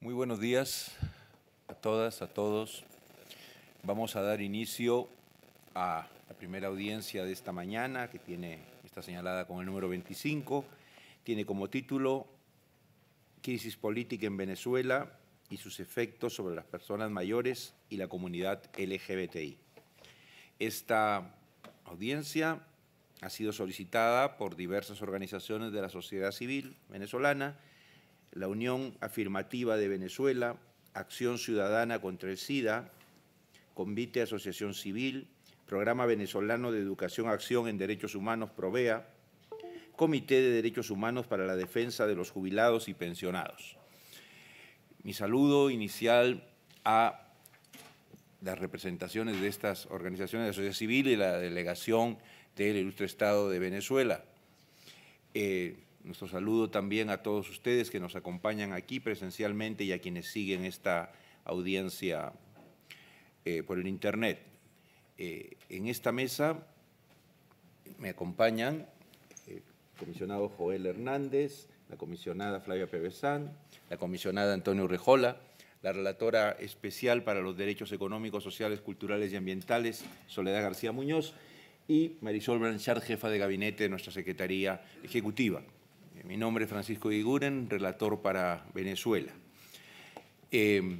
Muy buenos días a todas, a todos. Vamos a dar inicio a la primera audiencia de esta mañana, que tiene, está señalada con el número 25. Tiene como título Crisis política en Venezuela y sus efectos sobre las personas mayores y la comunidad LGBTI. Esta audiencia ha sido solicitada por diversas organizaciones de la sociedad civil venezolana la Unión Afirmativa de Venezuela, Acción Ciudadana contra el SIDA, Convite Asociación Civil, Programa Venezolano de Educación Acción en Derechos Humanos Provea, Comité de Derechos Humanos para la Defensa de los Jubilados y Pensionados. Mi saludo inicial a las representaciones de estas organizaciones de la sociedad civil y la delegación del Ilustre Estado de Venezuela. Eh, nuestro saludo también a todos ustedes que nos acompañan aquí presencialmente y a quienes siguen esta audiencia eh, por el Internet. Eh, en esta mesa me acompañan eh, el comisionado Joel Hernández, la comisionada Flavia Pevesán, la comisionada Antonio Rejola, la relatora especial para los derechos económicos, sociales, culturales y ambientales, Soledad García Muñoz, y Marisol Blanchard, jefa de gabinete de nuestra Secretaría Ejecutiva. Mi nombre es Francisco Iguren, relator para Venezuela. Eh,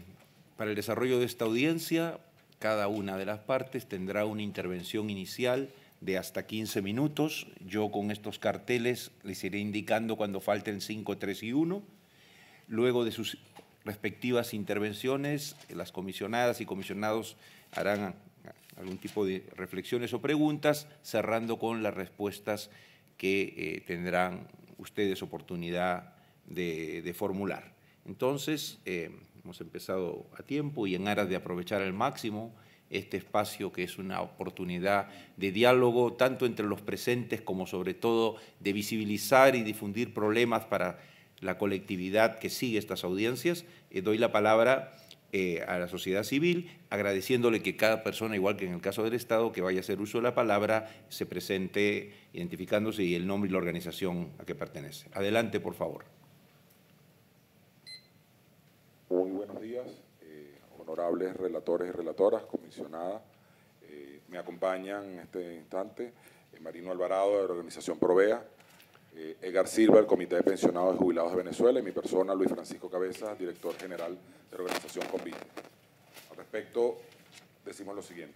para el desarrollo de esta audiencia, cada una de las partes tendrá una intervención inicial de hasta 15 minutos. Yo con estos carteles les iré indicando cuando falten 5, 3 y 1. Luego de sus respectivas intervenciones, las comisionadas y comisionados harán algún tipo de reflexiones o preguntas, cerrando con las respuestas que eh, tendrán ustedes oportunidad de, formular. Entonces, eh, hemos empezado a tiempo y en aras de aprovechar al máximo este espacio que es una oportunidad de diálogo tanto entre los presentes como sobre todo de visibilizar y difundir problemas para la colectividad que sigue estas audiencias, eh, doy la palabra eh, a la sociedad civil, agradeciéndole que cada persona, igual que en el caso del Estado, que vaya a hacer uso de la palabra, se presente identificándose y el nombre y la organización a que pertenece. Adelante, por favor. Muy buenos días, eh, honorables relatores y relatoras, comisionada. Eh, me acompañan en este instante Marino Alvarado de la organización Provea eh, Edgar Silva, el Comité de Pensionados y Jubilados de Venezuela, y mi persona, Luis Francisco Cabeza, director general de la organización Convite. Al respecto, decimos lo siguiente.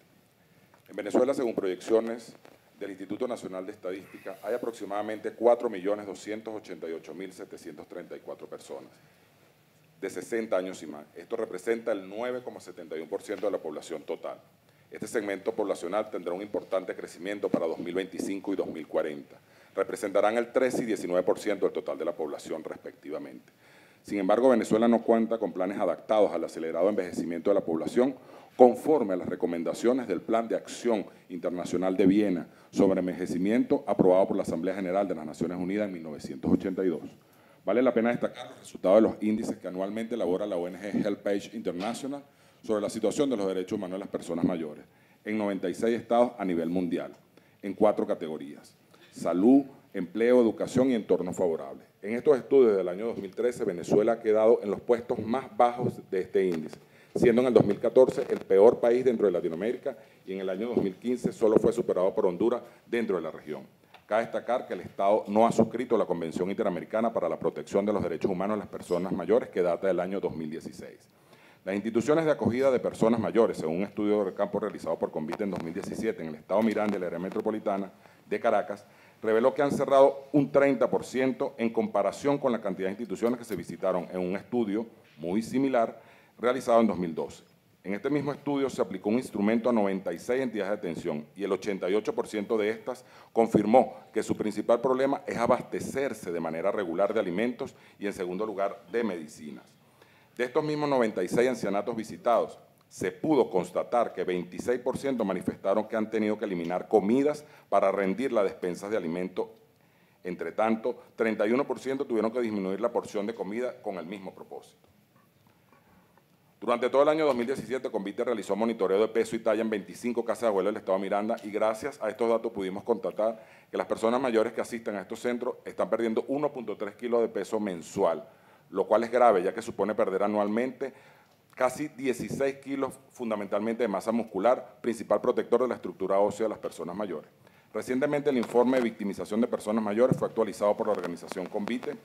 En Venezuela, según proyecciones del Instituto Nacional de Estadística, hay aproximadamente 4.288.734 personas de 60 años y más. Esto representa el 9,71% de la población total. Este segmento poblacional tendrá un importante crecimiento para 2025 y 2040 representarán el 13 y 19% del total de la población respectivamente. Sin embargo, Venezuela no cuenta con planes adaptados al acelerado envejecimiento de la población conforme a las recomendaciones del Plan de Acción Internacional de Viena sobre envejecimiento aprobado por la Asamblea General de las Naciones Unidas en 1982. Vale la pena destacar los resultados de los índices que anualmente elabora la ONG Page International sobre la situación de los derechos humanos de las personas mayores en 96 estados a nivel mundial, en cuatro categorías salud, empleo, educación y entorno favorables. En estos estudios del año 2013, Venezuela ha quedado en los puestos más bajos de este índice, siendo en el 2014 el peor país dentro de Latinoamérica y en el año 2015 solo fue superado por Honduras dentro de la región. Cabe destacar que el Estado no ha suscrito la Convención Interamericana para la Protección de los Derechos Humanos de las Personas Mayores que data del año 2016. Las instituciones de acogida de personas mayores, según un estudio de campo realizado por Convite en 2017 en el Estado Miranda y la área metropolitana de Caracas, reveló que han cerrado un 30% en comparación con la cantidad de instituciones que se visitaron en un estudio muy similar realizado en 2012. En este mismo estudio se aplicó un instrumento a 96 entidades de atención y el 88% de estas confirmó que su principal problema es abastecerse de manera regular de alimentos y en segundo lugar de medicinas. De estos mismos 96 ancianatos visitados, se pudo constatar que 26% manifestaron que han tenido que eliminar comidas para rendir las despensas de alimento. Entre tanto, 31% tuvieron que disminuir la porción de comida con el mismo propósito. Durante todo el año 2017, Convite realizó monitoreo de peso y talla en 25 casas de abuelo del Estado Miranda y gracias a estos datos pudimos constatar que las personas mayores que asistan a estos centros están perdiendo 1.3 kilos de peso mensual, lo cual es grave ya que supone perder anualmente casi 16 kilos fundamentalmente de masa muscular, principal protector de la estructura ósea de las personas mayores. Recientemente el informe de victimización de personas mayores fue actualizado por la organización Convite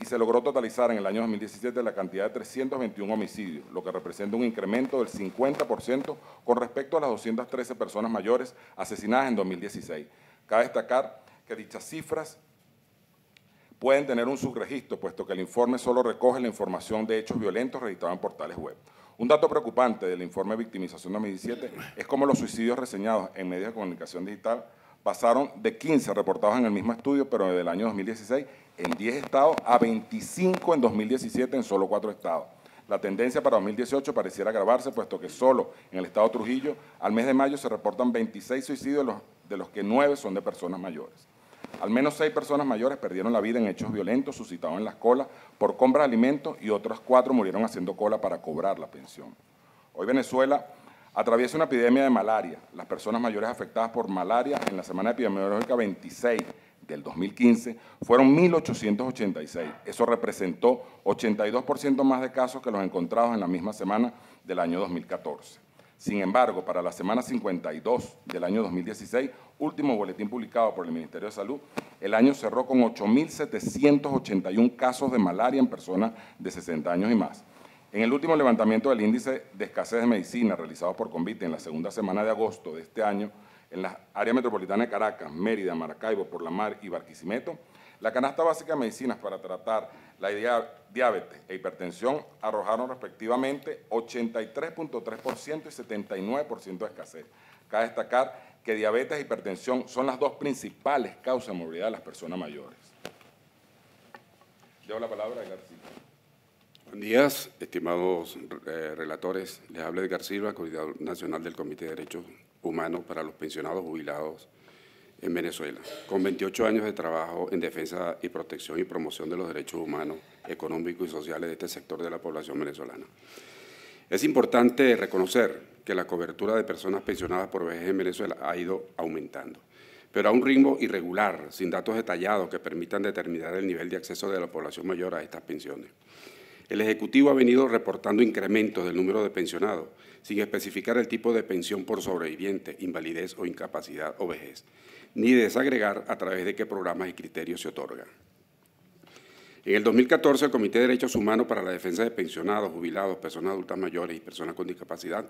y se logró totalizar en el año 2017 la cantidad de 321 homicidios, lo que representa un incremento del 50% con respecto a las 213 personas mayores asesinadas en 2016. Cabe destacar que dichas cifras pueden tener un subregistro, puesto que el informe solo recoge la información de hechos violentos registrados en portales web. Un dato preocupante del informe de Victimización 2017 es cómo los suicidios reseñados en medios de comunicación digital pasaron de 15 reportados en el mismo estudio, pero desde el año 2016, en 10 estados, a 25 en 2017 en solo 4 estados. La tendencia para 2018 pareciera agravarse, puesto que solo en el estado Trujillo, al mes de mayo se reportan 26 suicidios, de los que 9 son de personas mayores. Al menos seis personas mayores perdieron la vida en hechos violentos suscitados en las colas por compra de alimentos y otras cuatro murieron haciendo cola para cobrar la pensión. Hoy Venezuela atraviesa una epidemia de malaria. Las personas mayores afectadas por malaria en la semana epidemiológica 26 del 2015 fueron 1.886. Eso representó 82% más de casos que los encontrados en la misma semana del año 2014. Sin embargo, para la semana 52 del año 2016, último boletín publicado por el Ministerio de Salud, el año cerró con 8.781 casos de malaria en personas de 60 años y más. En el último levantamiento del índice de escasez de medicina realizado por Convite en la segunda semana de agosto de este año, en la área metropolitana de Caracas, Mérida, Maracaibo, Por la Mar y Barquisimeto, la canasta básica de medicinas para tratar la diabetes e hipertensión arrojaron respectivamente 83.3% y 79% de escasez. Cabe destacar que diabetes e hipertensión son las dos principales causas de movilidad de las personas mayores. Leo la palabra a Edgar Silva. Buenos días, estimados eh, relatores. Les habla Edgar Silva, coordinador nacional del Comité de Derechos Humanos para los Pensionados, Jubilados en Venezuela, con 28 años de trabajo en defensa y protección y promoción de los derechos humanos, económicos y sociales de este sector de la población venezolana. Es importante reconocer que la cobertura de personas pensionadas por vejez en Venezuela ha ido aumentando, pero a un ritmo irregular, sin datos detallados que permitan determinar el nivel de acceso de la población mayor a estas pensiones. El Ejecutivo ha venido reportando incrementos del número de pensionados, sin especificar el tipo de pensión por sobreviviente, invalidez o incapacidad o vejez ni desagregar a través de qué programas y criterios se otorgan. En el 2014, el Comité de Derechos Humanos para la Defensa de Pensionados, Jubilados, Personas Adultas Mayores y Personas con Discapacidad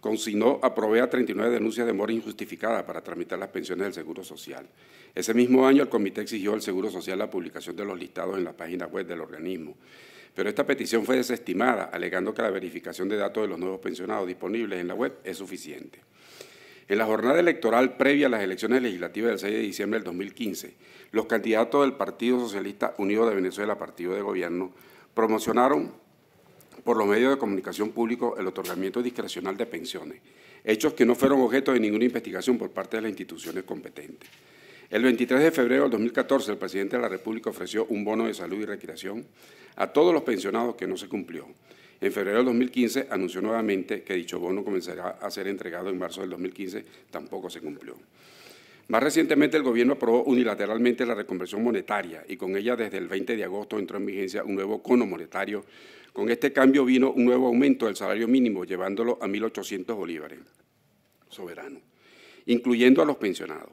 consignó, a 39 denuncias de mora injustificada para tramitar las pensiones del Seguro Social. Ese mismo año, el Comité exigió al Seguro Social la publicación de los listados en la página web del organismo, pero esta petición fue desestimada, alegando que la verificación de datos de los nuevos pensionados disponibles en la web es suficiente. En la jornada electoral previa a las elecciones legislativas del 6 de diciembre del 2015, los candidatos del Partido Socialista Unido de Venezuela, partido de gobierno, promocionaron por los medios de comunicación público el otorgamiento discrecional de pensiones, hechos que no fueron objeto de ninguna investigación por parte de las instituciones competentes. El 23 de febrero del 2014, el presidente de la República ofreció un bono de salud y recreación a todos los pensionados que no se cumplió. En febrero del 2015 anunció nuevamente que dicho bono comenzará a ser entregado en marzo del 2015, tampoco se cumplió. Más recientemente, el gobierno aprobó unilateralmente la reconversión monetaria y con ella desde el 20 de agosto entró en vigencia un nuevo cono monetario. Con este cambio vino un nuevo aumento del salario mínimo, llevándolo a 1.800 bolívares soberano, incluyendo a los pensionados.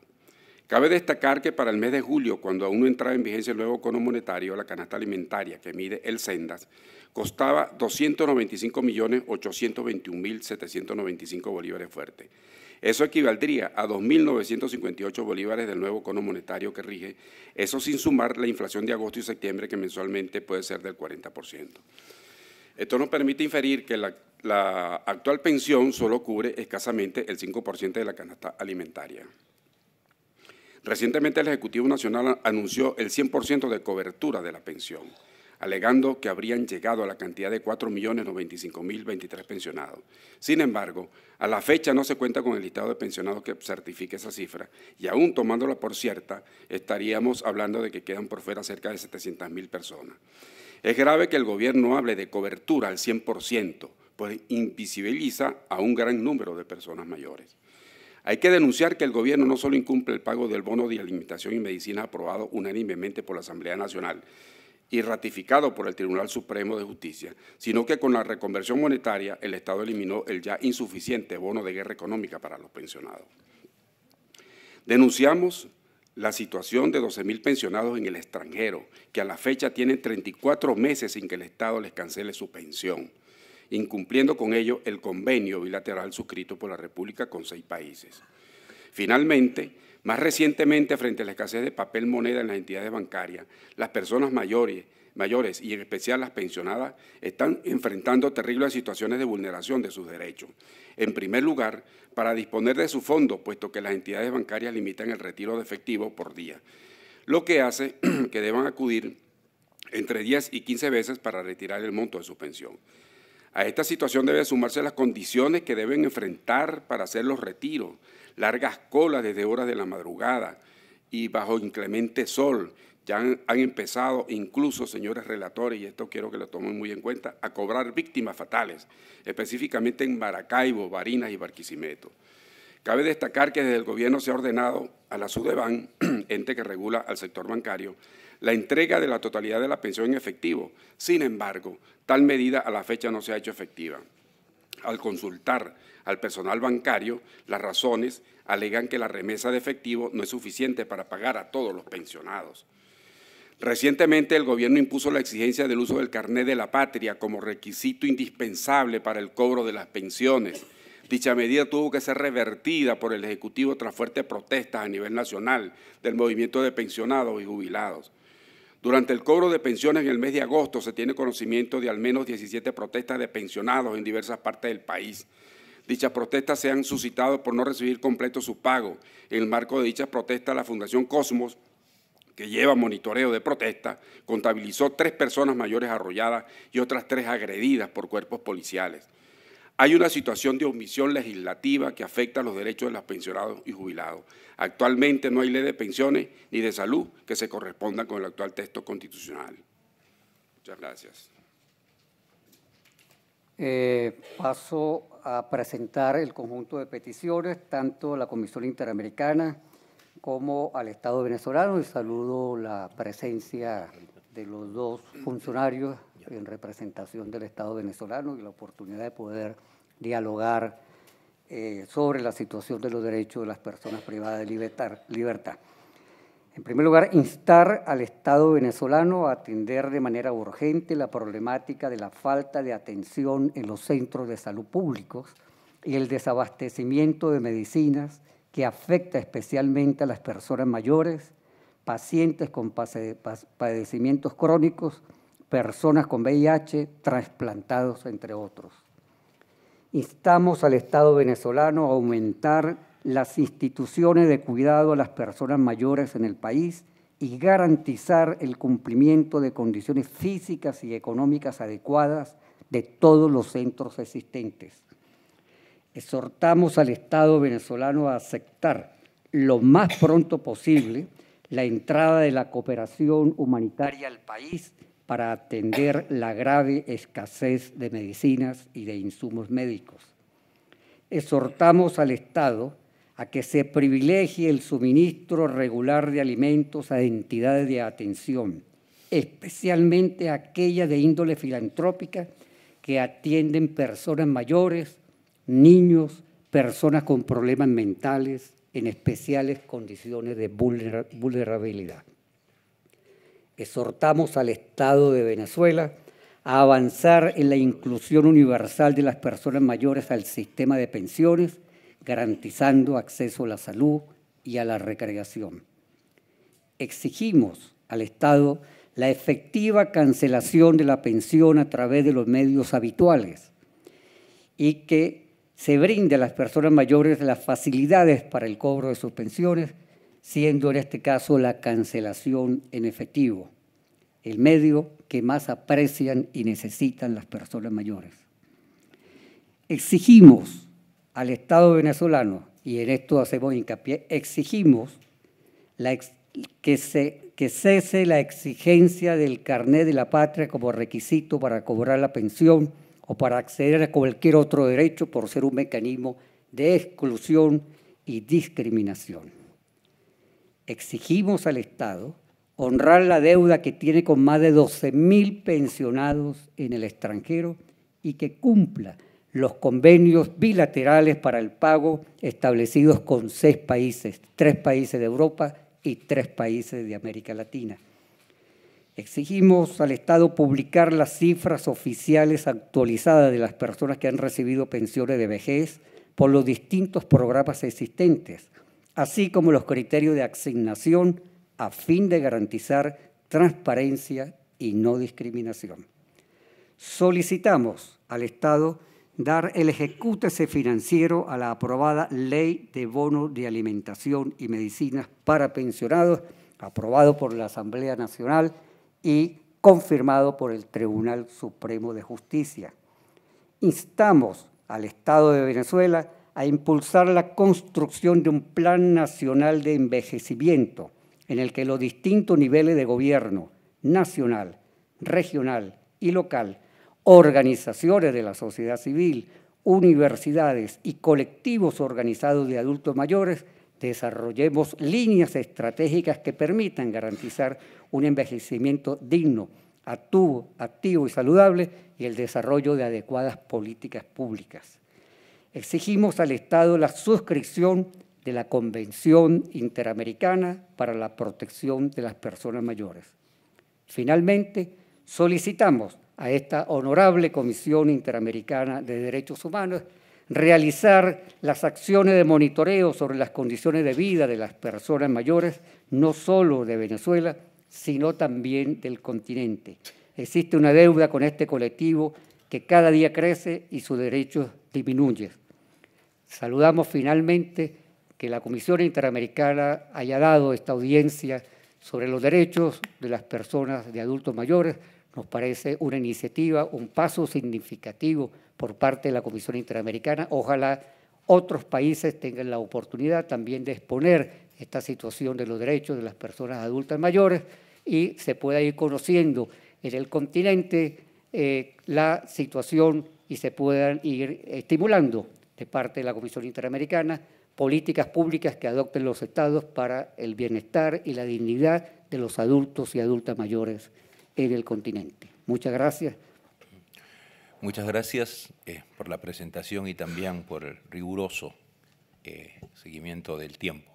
Cabe destacar que para el mes de julio, cuando aún no entraba en vigencia el nuevo cono monetario, la canasta alimentaria que mide el Sendas costaba 295 millones 821 mil 795 bolívares fuertes. Eso equivaldría a 2.958 bolívares del nuevo cono monetario que rige, eso sin sumar la inflación de agosto y septiembre que mensualmente puede ser del 40%. Esto nos permite inferir que la, la actual pensión solo cubre escasamente el 5% de la canasta alimentaria. Recientemente el Ejecutivo Nacional anunció el 100% de cobertura de la pensión alegando que habrían llegado a la cantidad de 4.095.023 pensionados. Sin embargo, a la fecha no se cuenta con el listado de pensionados que certifique esa cifra y aún tomándola por cierta, estaríamos hablando de que quedan por fuera cerca de 700.000 personas. Es grave que el gobierno hable de cobertura al 100%, pues invisibiliza a un gran número de personas mayores. Hay que denunciar que el gobierno no solo incumple el pago del bono de alimentación y medicina aprobado unánimemente por la Asamblea Nacional, y ratificado por el Tribunal Supremo de Justicia, sino que con la reconversión monetaria el Estado eliminó el ya insuficiente bono de guerra económica para los pensionados. Denunciamos la situación de 12.000 pensionados en el extranjero, que a la fecha tienen 34 meses sin que el Estado les cancele su pensión, incumpliendo con ello el convenio bilateral suscrito por la República con seis países. Finalmente, más recientemente, frente a la escasez de papel moneda en las entidades bancarias, las personas mayores, mayores y en especial las pensionadas están enfrentando terribles situaciones de vulneración de sus derechos. En primer lugar, para disponer de su fondo, puesto que las entidades bancarias limitan el retiro de efectivo por día, lo que hace que deban acudir entre 10 y 15 veces para retirar el monto de su pensión. A esta situación debe sumarse las condiciones que deben enfrentar para hacer los retiros, largas colas desde horas de la madrugada y bajo inclemente sol. Ya han, empezado incluso, señores relatores, y esto quiero que lo tomen muy en cuenta, a cobrar víctimas fatales, específicamente en Maracaibo, Barinas y Barquisimeto. Cabe destacar que desde el gobierno se ha ordenado a la Sudeban, ente que regula al sector bancario, la entrega de la totalidad de la pensión en efectivo. Sin embargo, tal medida a la fecha no se ha hecho efectiva. Al consultar al personal bancario, las razones alegan que la remesa de efectivo no es suficiente para pagar a todos los pensionados. Recientemente el gobierno impuso la exigencia del uso del carnet de la patria como requisito indispensable para el cobro de las pensiones. Dicha medida tuvo que ser revertida por el Ejecutivo tras fuertes protestas a nivel nacional del movimiento de pensionados y jubilados. Durante el cobro de pensiones en el mes de agosto se tiene conocimiento de al menos 17 protestas de pensionados en diversas partes del país. Dichas protestas se han suscitado por no recibir completo su pago. En el marco de dichas protestas, la Fundación Cosmos que lleva monitoreo de protestas, contabilizó tres personas mayores arrolladas y otras tres agredidas por cuerpos policiales. Hay una situación de omisión legislativa que afecta los derechos de los pensionados y jubilados. Actualmente no hay ley de pensiones ni de salud que se corresponda con el actual texto constitucional. Muchas gracias. Eh, paso a presentar el conjunto de peticiones, tanto a la Comisión Interamericana como al Estado venezolano, y saludo la presencia de los dos funcionarios en representación del Estado venezolano y la oportunidad de poder dialogar eh, sobre la situación de los derechos de las personas privadas de libertad. En primer lugar, instar al Estado venezolano a atender de manera urgente la problemática de la falta de atención en los centros de salud públicos y el desabastecimiento de medicinas que afecta especialmente a las personas mayores, pacientes con padecimientos crónicos, personas con VIH, trasplantados, entre otros. Instamos al Estado venezolano a aumentar las instituciones de cuidado a las personas mayores en el país y garantizar el cumplimiento de condiciones físicas y económicas adecuadas de todos los centros existentes. Exhortamos al Estado venezolano a aceptar lo más pronto posible la entrada de la cooperación humanitaria al país para atender la grave escasez de medicinas y de insumos médicos. Exhortamos al Estado a que se privilegie el suministro regular de alimentos a entidades de atención, especialmente aquellas de índole filantrópica que atienden personas mayores, niños, personas con problemas mentales, en especiales condiciones de vulnerabilidad. Exhortamos al Estado de Venezuela a avanzar en la inclusión universal de las personas mayores al sistema de pensiones garantizando acceso a la salud y a la recreación. Exigimos al Estado la efectiva cancelación de la pensión a través de los medios habituales y que se brinde a las personas mayores las facilidades para el cobro de sus pensiones, siendo en este caso la cancelación en efectivo, el medio que más aprecian y necesitan las personas mayores. Exigimos al Estado venezolano, y en esto hacemos hincapié, exigimos que, se, que cese la exigencia del carnet de la patria como requisito para cobrar la pensión o para acceder a cualquier otro derecho por ser un mecanismo de exclusión y discriminación. Exigimos al Estado honrar la deuda que tiene con más de 12.000 pensionados en el extranjero y que cumpla los convenios bilaterales para el pago establecidos con seis países, tres países de Europa y tres países de América Latina. Exigimos al Estado publicar las cifras oficiales actualizadas de las personas que han recibido pensiones de vejez por los distintos programas existentes, así como los criterios de asignación a fin de garantizar transparencia y no discriminación. Solicitamos al Estado dar el ejecútese financiero a la aprobada Ley de Bono de Alimentación y Medicinas para Pensionados, aprobado por la Asamblea Nacional y confirmado por el Tribunal Supremo de Justicia. Instamos al Estado de Venezuela a impulsar la construcción de un Plan Nacional de Envejecimiento, en el que los distintos niveles de gobierno, nacional, regional y local, organizaciones de la sociedad civil, universidades y colectivos organizados de adultos mayores, desarrollemos líneas estratégicas que permitan garantizar un envejecimiento digno, activo, y saludable y el desarrollo de adecuadas políticas públicas. Exigimos al Estado la suscripción de la Convención Interamericana para la Protección de las Personas Mayores. Finalmente, solicitamos a esta honorable Comisión Interamericana de Derechos Humanos realizar las acciones de monitoreo sobre las condiciones de vida de las personas mayores, no solo de Venezuela, sino también del continente. Existe una deuda con este colectivo que cada día crece y sus derechos disminuyen. Saludamos finalmente que la Comisión Interamericana haya dado esta audiencia sobre los derechos de las personas de adultos mayores nos parece una iniciativa, un paso significativo por parte de la Comisión Interamericana. Ojalá otros países tengan la oportunidad también de exponer esta situación de los derechos de las personas adultas mayores y se pueda ir conociendo en el continente eh, la situación y se puedan ir estimulando de parte de la Comisión Interamericana políticas públicas que adopten los estados para el bienestar y la dignidad de los adultos y adultas mayores en el continente. Muchas gracias. Muchas gracias eh, por la presentación y también por el riguroso eh, seguimiento del tiempo.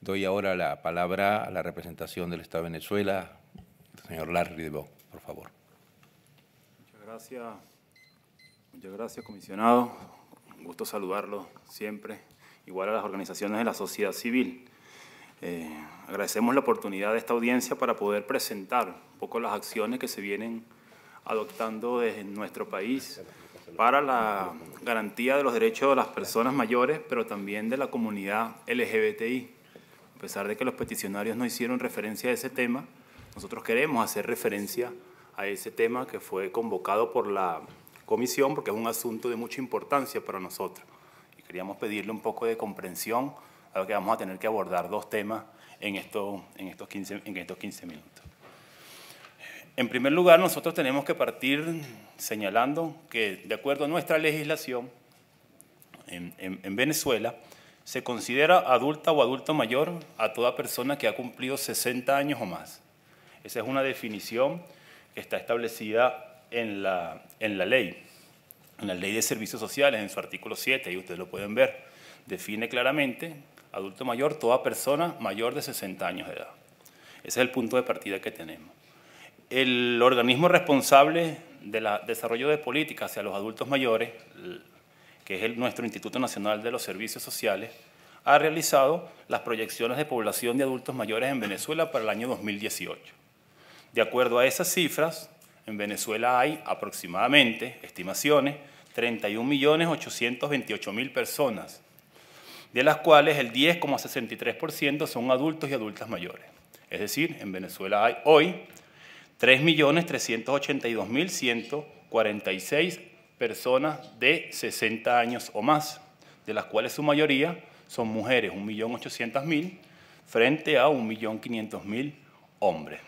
Doy ahora la palabra a la representación del Estado de Venezuela, señor Larry por favor. Muchas gracias, muchas gracias, comisionado. Un gusto saludarlo siempre, igual a las organizaciones de la sociedad civil. Eh, agradecemos la oportunidad de esta audiencia para poder presentar un poco las acciones que se vienen adoptando desde nuestro país para la garantía de los derechos de las personas mayores, pero también de la comunidad LGBTI. A pesar de que los peticionarios no hicieron referencia a ese tema, nosotros queremos hacer referencia a ese tema que fue convocado por la comisión porque es un asunto de mucha importancia para nosotros. Y queríamos pedirle un poco de comprensión a lo que vamos a tener que abordar dos temas en, estos, 15, en estos 15 minutos. En primer lugar, nosotros tenemos que partir señalando que, de acuerdo a nuestra legislación, en, Venezuela se considera adulta o adulto mayor a toda persona que ha cumplido 60 años o más. Esa es una definición que está establecida en la, en la ley, en la ley de servicios sociales, en su artículo 7, ahí ustedes lo pueden ver. Define claramente adulto mayor toda persona mayor de 60 años de edad. Ese es el punto de partida que tenemos el organismo responsable del desarrollo de políticas hacia los adultos mayores, que es el, nuestro Instituto Nacional de los Servicios Sociales, ha realizado las proyecciones de población de adultos mayores en Venezuela para el año 2018. De acuerdo a esas cifras, en Venezuela hay aproximadamente, estimaciones, 31.828.000 personas, de las cuales el 10,63% son adultos y adultas mayores. Es decir, en Venezuela hay hoy 3.382.146 personas de 60 años o más, de las cuales su mayoría son mujeres, 1.800.000, frente a 1.500.000 hombres.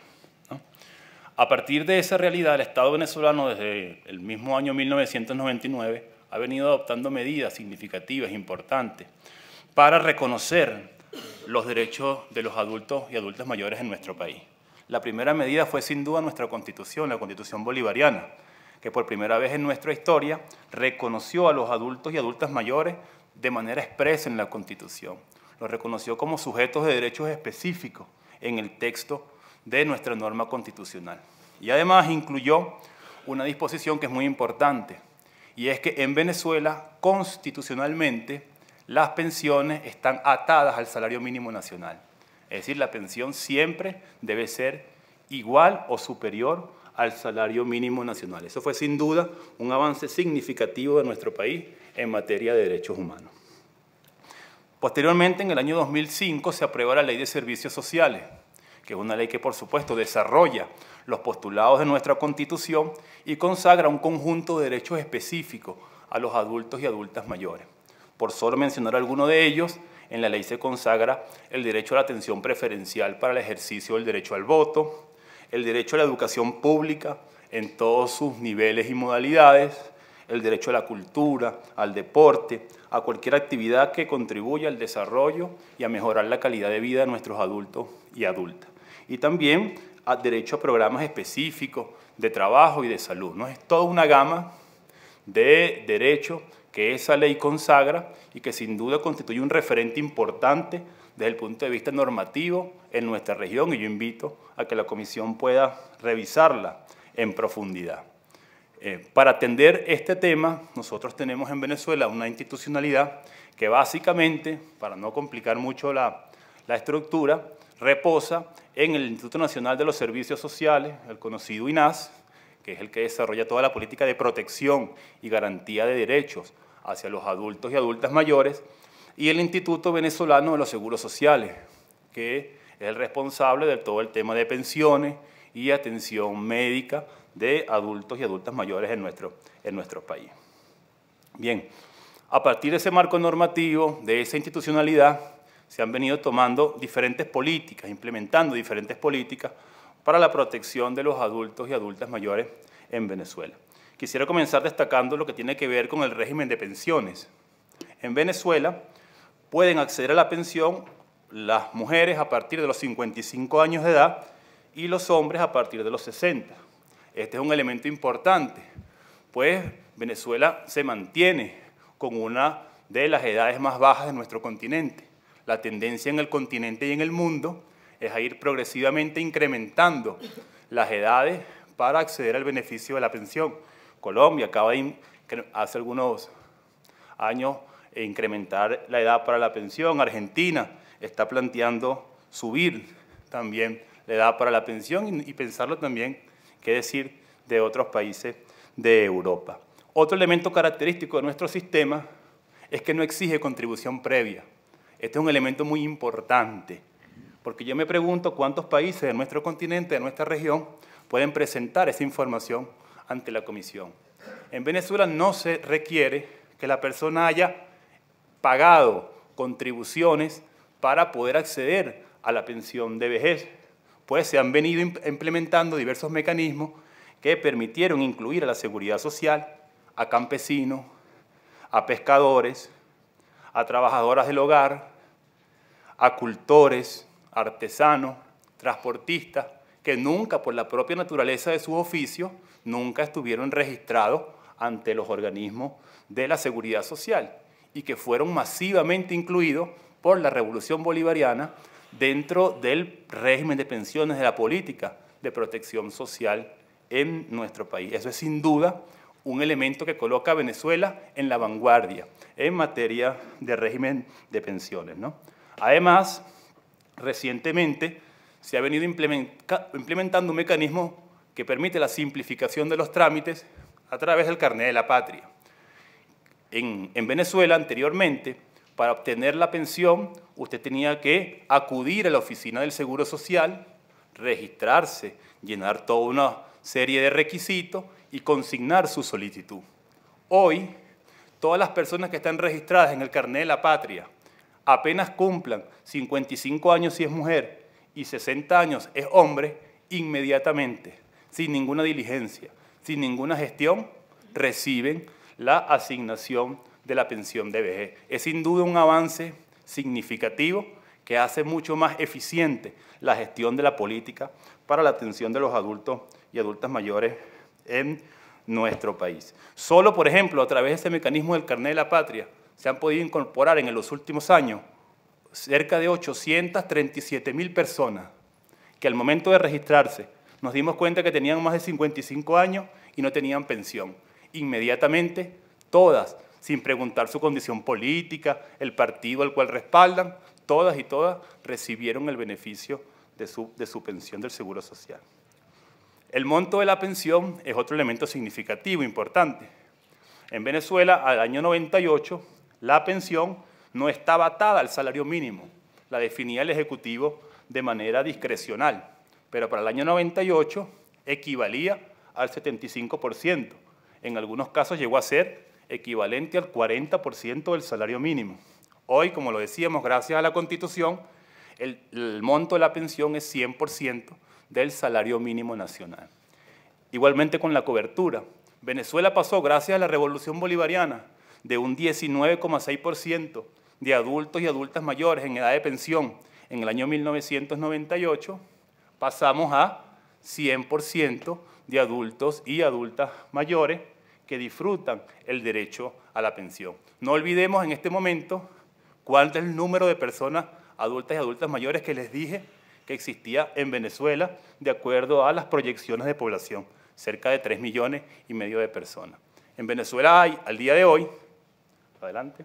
A partir de esa realidad, el Estado venezolano desde el mismo año 1999 ha venido adoptando medidas significativas, importantes, para reconocer los derechos de los adultos y adultas mayores en nuestro país. La primera medida fue sin duda nuestra constitución, la constitución bolivariana, que por primera vez en nuestra historia reconoció a los adultos y adultas mayores de manera expresa en la constitución. Los reconoció como sujetos de derechos específicos en el texto de nuestra norma constitucional. Y además incluyó una disposición que es muy importante, y es que en Venezuela constitucionalmente las pensiones están atadas al salario mínimo nacional. Es decir, la pensión siempre debe ser igual o superior al salario mínimo nacional. Eso fue sin duda un avance significativo de nuestro país en materia de derechos humanos. Posteriormente, en el año 2005, se aprueba la Ley de Servicios Sociales, que es una ley que, por supuesto, desarrolla los postulados de nuestra Constitución y consagra un conjunto de derechos específicos a los adultos y adultas mayores. Por solo mencionar alguno de ellos, en la ley se consagra el derecho a la atención preferencial para el ejercicio del derecho al voto, el derecho a la educación pública en todos sus niveles y modalidades, el derecho a la cultura, al deporte, a cualquier actividad que contribuya al desarrollo y a mejorar la calidad de vida de nuestros adultos y adultas. Y también a derecho a programas específicos de trabajo y de salud. ¿no? Es toda una gama de derechos esa ley consagra y que sin duda constituye un referente importante desde el punto de vista normativo en nuestra región y yo invito a que la comisión pueda revisarla en profundidad. Eh, para atender este tema, nosotros tenemos en Venezuela una institucionalidad que básicamente, para no complicar mucho la, la estructura, reposa en el Instituto Nacional de los Servicios Sociales, el conocido INAS, que es el que desarrolla toda la política de protección y garantía de derechos hacia los adultos y adultas mayores, y el Instituto Venezolano de los Seguros Sociales, que es el responsable de todo el tema de pensiones y atención médica de adultos y adultas mayores en nuestro, en nuestro país. Bien, a partir de ese marco normativo, de esa institucionalidad, se han venido tomando diferentes políticas, implementando diferentes políticas para la protección de los adultos y adultas mayores en Venezuela quisiera comenzar destacando lo que tiene que ver con el régimen de pensiones. En Venezuela pueden acceder a la pensión las mujeres a partir de los 55 años de edad y los hombres a partir de los 60. Este es un elemento importante, pues Venezuela se mantiene con una de las edades más bajas de nuestro continente. La tendencia en el continente y en el mundo es a ir progresivamente incrementando las edades para acceder al beneficio de la pensión. Colombia acaba de, hace algunos años, eh, incrementar la edad para la pensión. Argentina está planteando subir también la edad para la pensión y, pensarlo también, qué decir, de otros países de Europa. Otro elemento característico de nuestro sistema es que no exige contribución previa. Este es un elemento muy importante, porque yo me pregunto cuántos países de nuestro continente, de nuestra región, pueden presentar esa información ante la comisión. En Venezuela no se requiere que la persona haya pagado contribuciones para poder acceder a la pensión de vejez, pues se han venido implementando diversos mecanismos que permitieron incluir a la seguridad social, a campesinos, a pescadores, a trabajadoras del hogar, a cultores, artesanos, transportistas, que nunca por la propia naturaleza de su oficio, nunca estuvieron registrados ante los organismos de la seguridad social y que fueron masivamente incluidos por la revolución bolivariana dentro del régimen de pensiones de la política de protección social en nuestro país. Eso es sin duda un elemento que coloca a Venezuela en la vanguardia en materia de régimen de pensiones. ¿no? Además, recientemente se ha venido implementando un mecanismo que permite la simplificación de los trámites a través del carnet de la patria. En, Venezuela, anteriormente, para obtener la pensión, usted tenía que acudir a la oficina del Seguro Social, registrarse, llenar toda una serie de requisitos y consignar su solicitud. Hoy, todas las personas que están registradas en el carnet de la patria, apenas cumplan 55 años si es mujer y 60 años es hombre, inmediatamente, sin ninguna diligencia, sin ninguna gestión, reciben la asignación de la pensión de vejez. Es sin duda un avance significativo que hace mucho más eficiente la gestión de la política para la atención de los adultos y adultas mayores en nuestro país. Solo, por ejemplo, a través de este mecanismo del carnet de la patria, se han podido incorporar en los últimos años cerca de 837 mil personas que al momento de registrarse nos dimos cuenta que tenían más de 55 años y no tenían pensión. Inmediatamente, todas, sin preguntar su condición política, el partido al cual respaldan, todas y todas recibieron el beneficio de su, de su pensión del Seguro Social. El monto de la pensión es otro elemento significativo, importante. En Venezuela, al año 98, la pensión no estaba atada al salario mínimo, la definía el Ejecutivo de manera discrecional, pero para el año 98 equivalía al 75%, en algunos casos llegó a ser equivalente al 40% del salario mínimo. Hoy, como lo decíamos, gracias a la Constitución, el, monto de la pensión es 100% del salario mínimo nacional. Igualmente con la cobertura. Venezuela pasó, gracias a la revolución bolivariana, de un 19,6% de adultos y adultas mayores en edad de pensión en el año 1998, pasamos a 100% de adultos y adultas mayores que disfrutan el derecho a la pensión. No olvidemos en este momento cuál es el número de personas adultas y adultas mayores que les dije que existía en Venezuela de acuerdo a las proyecciones de población, cerca de 3 millones y medio de personas. En Venezuela hay, al día de hoy, adelante,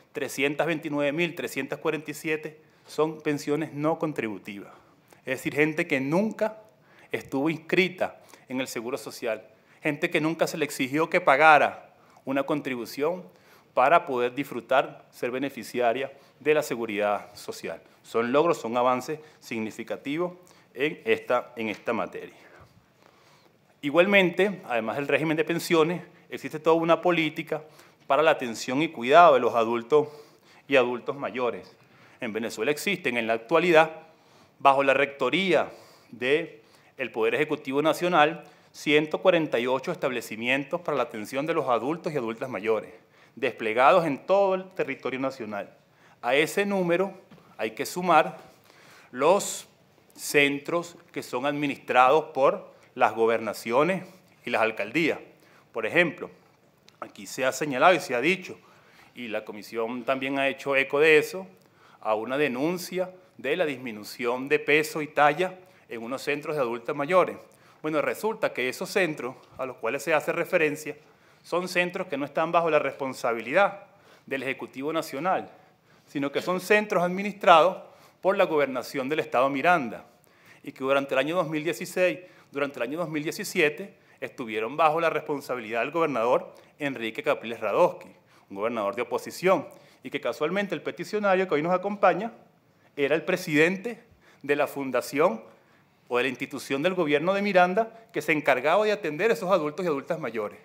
329.347 son pensiones no contributivas. Es decir, gente que nunca estuvo inscrita en el Seguro Social, gente que nunca se le exigió que pagara una contribución para poder disfrutar, ser beneficiaria de la seguridad social. Son logros, son avances significativos en esta, en esta materia. Igualmente, además del régimen de pensiones, existe toda una política para la atención y cuidado de los adultos y adultos mayores. En Venezuela existen en la actualidad, bajo la rectoría del Poder Ejecutivo Nacional, 148 establecimientos para la atención de los adultos y adultas mayores, desplegados en todo el territorio nacional. A ese número hay que sumar los centros que son administrados por las gobernaciones y las alcaldías. Por ejemplo, aquí se ha señalado y se ha dicho, y la comisión también ha hecho eco de eso, a una denuncia de la disminución de peso y talla en unos centros de adultos mayores. Bueno, resulta que esos centros a los cuales se hace referencia son centros que no están bajo la responsabilidad del Ejecutivo Nacional, sino que son centros administrados por la gobernación del Estado Miranda y que durante el año 2016, durante el año 2017, estuvieron bajo la responsabilidad del gobernador Enrique Capriles Radosky, un gobernador de oposición, y que casualmente el peticionario que hoy nos acompaña era el presidente de la fundación o de la institución del gobierno de Miranda que se encargaba de atender a esos adultos y adultas mayores.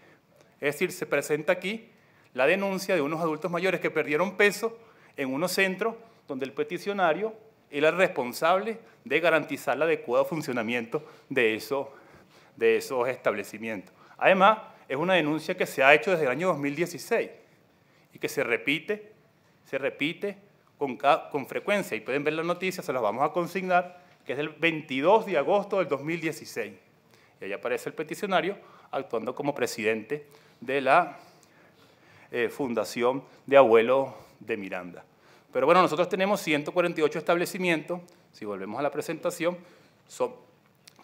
Es decir, se presenta aquí la denuncia de unos adultos mayores que perdieron peso en unos centros donde el peticionario era el responsable de garantizar el adecuado funcionamiento de esos de esos establecimientos. Además, es una denuncia que se ha hecho desde el año 2016 y que se repite, se repite con, con frecuencia. Y pueden ver las noticias, se las vamos a consignar, que es el 22 de agosto del 2016. Y ahí aparece el peticionario actuando como presidente de la eh, Fundación de Abuelos de Miranda. Pero bueno, nosotros tenemos 148 establecimientos, si volvemos a la presentación, son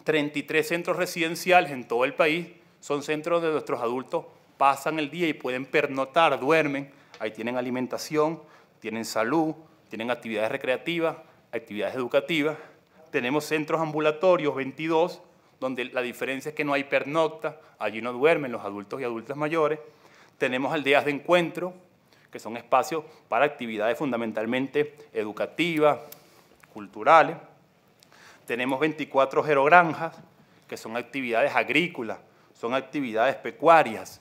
33 centros residenciales en todo el país son centros donde nuestros adultos pasan el día y pueden pernotar, duermen, ahí tienen alimentación, tienen salud, tienen actividades recreativas, actividades educativas. Tenemos centros ambulatorios, 22, donde la diferencia es que no hay pernocta, allí no duermen los adultos y adultas mayores. Tenemos aldeas de encuentro, que son espacios para actividades fundamentalmente educativas, culturales. Tenemos 24 gerogranjas, que son actividades agrícolas, son actividades pecuarias.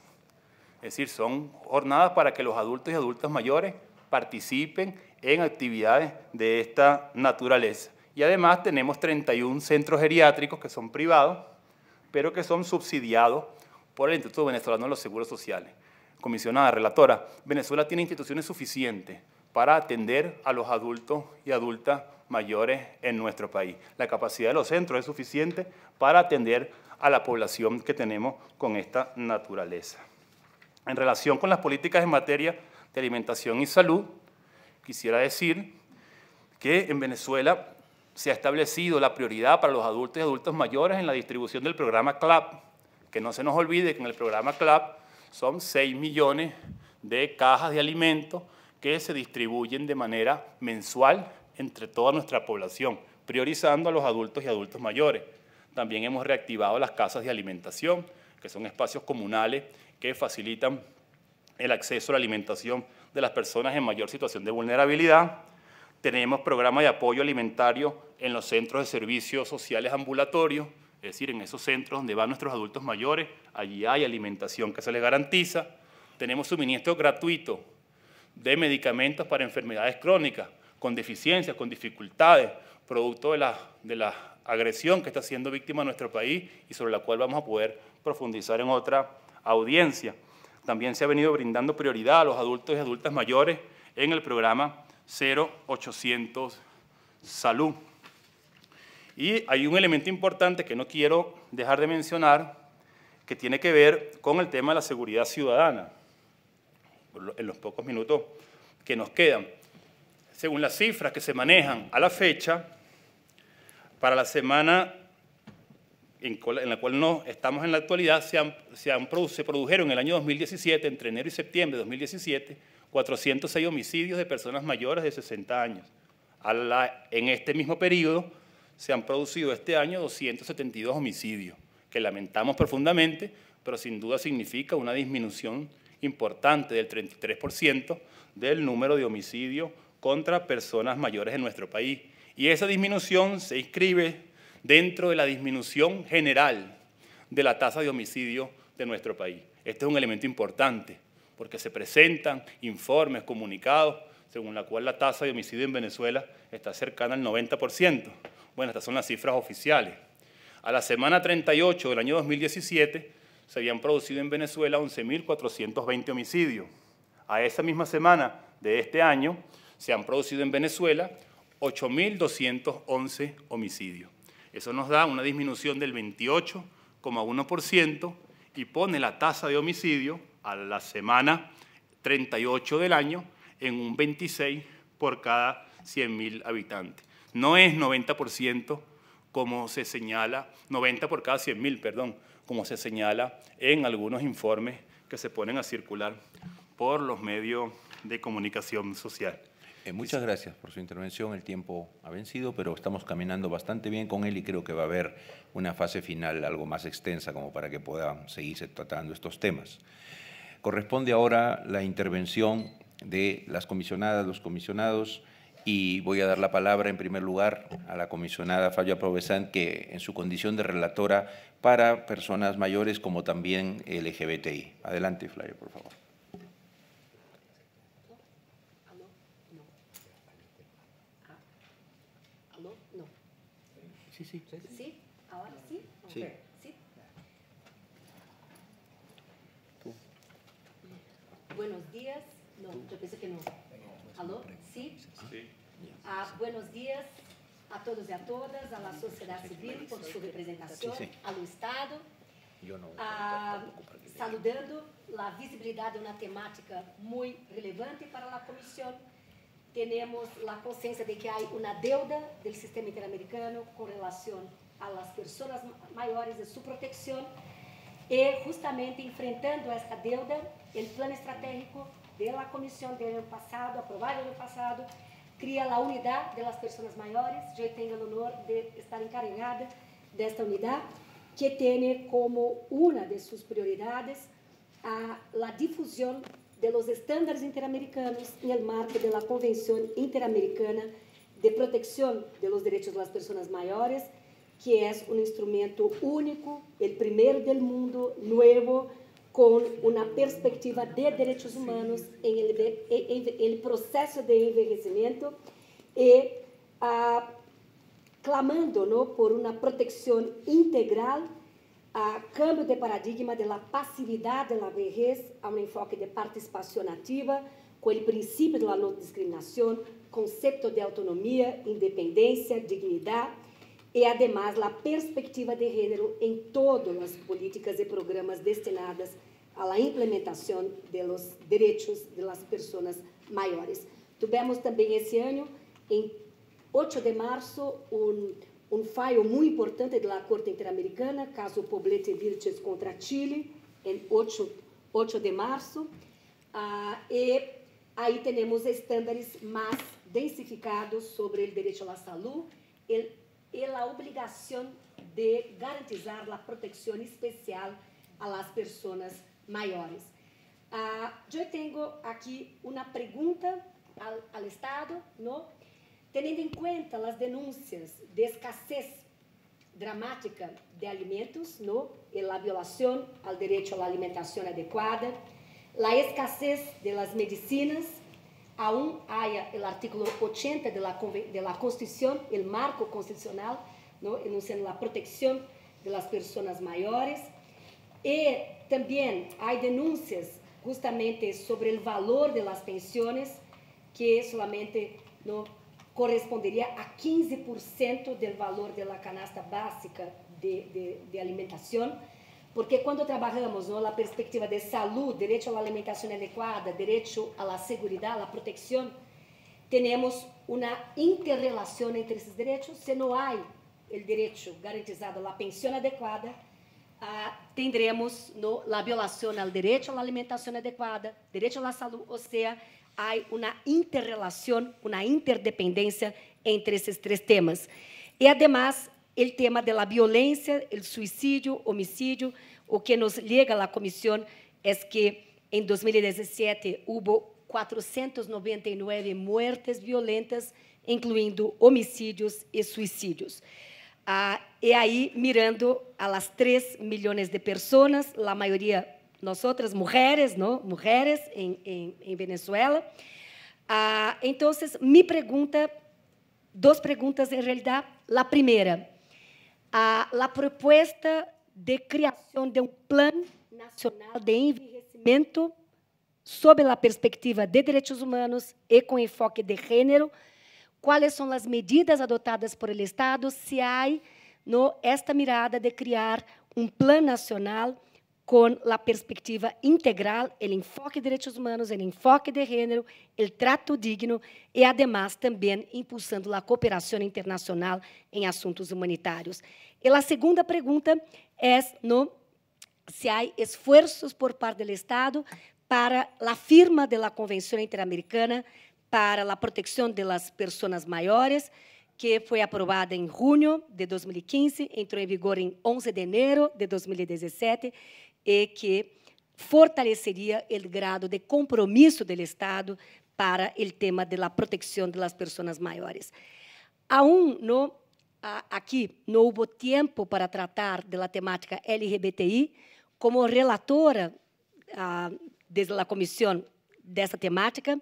Es decir, son jornadas para que los adultos y adultas mayores participen en actividades de esta naturaleza. Y además tenemos 31 centros geriátricos que son privados, pero que son subsidiados por el Instituto Venezolano de los Seguros Sociales. Comisionada, relatora, Venezuela tiene instituciones suficientes para atender a los adultos y adultas mayores en nuestro país. La capacidad de los centros es suficiente para atender a la población que tenemos con esta naturaleza. En relación con las políticas en materia de alimentación y salud, quisiera decir que en Venezuela se ha establecido la prioridad para los adultos y adultos mayores en la distribución del programa CLAP. Que no se nos olvide que en el programa CLAP son 6 millones de cajas de alimentos que se distribuyen de manera mensual entre toda nuestra población, priorizando a los adultos y adultos mayores. También hemos reactivado las casas de alimentación, que son espacios comunales que facilitan el acceso a la alimentación de las personas en mayor situación de vulnerabilidad. Tenemos programas de apoyo alimentario en los centros de servicios sociales ambulatorios, es decir, en esos centros donde van nuestros adultos mayores, allí hay alimentación que se les garantiza. Tenemos suministro gratuito de medicamentos para enfermedades crónicas, con deficiencias, con dificultades, producto de la, agresión que está siendo víctima nuestro país y sobre la cual vamos a poder profundizar en otra audiencia. También se ha venido brindando prioridad a los adultos y adultas mayores en el programa 0800 Salud. Y hay un elemento importante que no quiero dejar de mencionar, que tiene que ver con el tema de la seguridad ciudadana en los pocos minutos que nos quedan. Según las cifras que se manejan a la fecha, para la semana en la cual no estamos en la actualidad, se, han, se, produjeron en el año 2017, entre enero y septiembre de 2017, 406 homicidios de personas mayores de 60 años. A la, en este mismo periodo se han producido este año 272 homicidios, que lamentamos profundamente, pero sin duda significa una disminución importante del 33% del número de homicidios contra personas mayores en nuestro país. Y esa disminución se inscribe dentro de la disminución general de la tasa de homicidio de nuestro país. Este es un elemento importante porque se presentan informes, comunicados, según la cual la tasa de homicidio en Venezuela está cercana al 90%. Bueno, estas son las cifras oficiales. A la semana 38 del año 2017 se habían producido en Venezuela 11.420 homicidios. A esa misma semana de este año se han producido en Venezuela 8.211 homicidios. Eso nos da una disminución del 28,1% y pone la tasa de homicidio a la semana 38 del año en un 26 por cada 100.000 habitantes. No es 90% como se señala, 90 por cada 100 mil, perdón, como se señala en algunos informes que se ponen a circular por los medios de comunicación social. Eh, muchas gracias por su intervención. El tiempo ha vencido, pero estamos caminando bastante bien con él y creo que va a haber una fase final algo más extensa como para que puedan seguirse tratando estos temas. Corresponde ahora la intervención de las comisionadas, los comisionados y voy a dar la palabra en primer lugar a la comisionada Fabia Provesan, que en su condición de relatora para personas mayores como también LGBTI. Adelante, Flavia, por favor. Sí, sí. ¿Sí? ¿Ahora sí? Buenos días. No, yo pensé que no. ¿Aló? Ah, buenos dias a todos e a todas, à la sociedade civil, por sua representação, ao Estado. Ah, saludando a visibilidade de é uma temática muito relevante para a Comissão. Temos a consciência de que há uma deuda do sistema interamericano com relação às pessoas maiores e sua proteção. E justamente enfrentando esta deuda, o plano estratégico da Comissão do ano passado, aprovado no ano passado, cria a unidade das pessoas maiores. Eu tenho o honor de estar encarregada desta unidade, que tem como uma de suas prioridades a, a difusão dos estándares interamericanos no marco da convenção Interamericana de proteção de los das pessoas maiores, Personas que é um instrumento único, o primeiro del mundo, novo com uma perspectiva de direitos humanos em ele, processo de envelhecimento e ah, clamando ¿no? por uma proteção integral a câmbio de paradigma da passividade da de vejez a um enfoque de participação ativa com o princípio da não discriminação, conceito de autonomia, independência, dignidade e, además, a perspectiva de gênero em todas as políticas e programas destinadas à implementação dos direitos das pessoas maiores. Tivemos também esse ano, em 8 de março, um, um fallo muito importante da Corte Interamericana, caso Poblete Virtues contra Chile, em 8, 8 de março. Ah, e aí temos estándares mais densificados sobre o direito à saúde, e a obrigação de garantizar a proteção especial a las pessoas maiores. Ah, eu tenho aqui uma pergunta ao, ao Estado, não? tendo em conta as denúncias de escassez dramática de alimentos, não? e a violação ao direito à alimentação adequada, a escassez das medicinas Aún haya el artículo 80 de la, Constitución, el marco constitucional, ¿no? enunciando la protección de las personas mayores. Y también hay denuncias justamente sobre el valor de las pensiones, que solamente ¿no? correspondería a 15% del valor de la canasta básica de alimentación. Porque quando trabalhamos na perspectiva de saúde, direito à alimentação adequada, direito à segurança, à proteção, temos uma interrelação entre esses direitos. Se não há o direito garantizado à pensão adequada, ah, tendremos no, la violação ao direito à alimentação adequada, direito à saúde, ou seja, há uma interrelação, uma interdependência entre esses três temas. E, además, o tema da violência, o suicídio, homicídio. O que nos liga à comissão é que em 2017 houve 499 mortes violentas, incluindo homicídios e suicídios. Ah, e aí, mirando a las 3 milhões de pessoas, a maioria nós outras mulheres, não? Mulheres em, em, em Venezuela. Ah, então, minha pergunta, duas perguntas em realidade. A primeira, a la de criação de um plano nacional de envelhecimento sob a perspectiva de direitos humanos e com enfoque de gênero, quais são as medidas adotadas por ele Estado, se há no esta mirada de criar um plano nacional com a perspectiva integral, o enfoque de direitos humanos, o enfoque de gênero, o trato digno e, además também impulsando a cooperação internacional em assuntos humanitários. E a segunda pergunta é: no se há esforços por parte do Estado para a firma da convenção Interamericana para a proteção de las Personas maiores, que foi aprovada em junho de 2015, entrou em vigor em 11 de janeiro de 2017 e que fortaleceria o grado de compromisso do Estado para o tema da proteção das pessoas maiores. personas mayores. Aún no, aqui não houve tempo para tratar da temática LGBTI. Como relatora uh, desde a comissão dessa temática,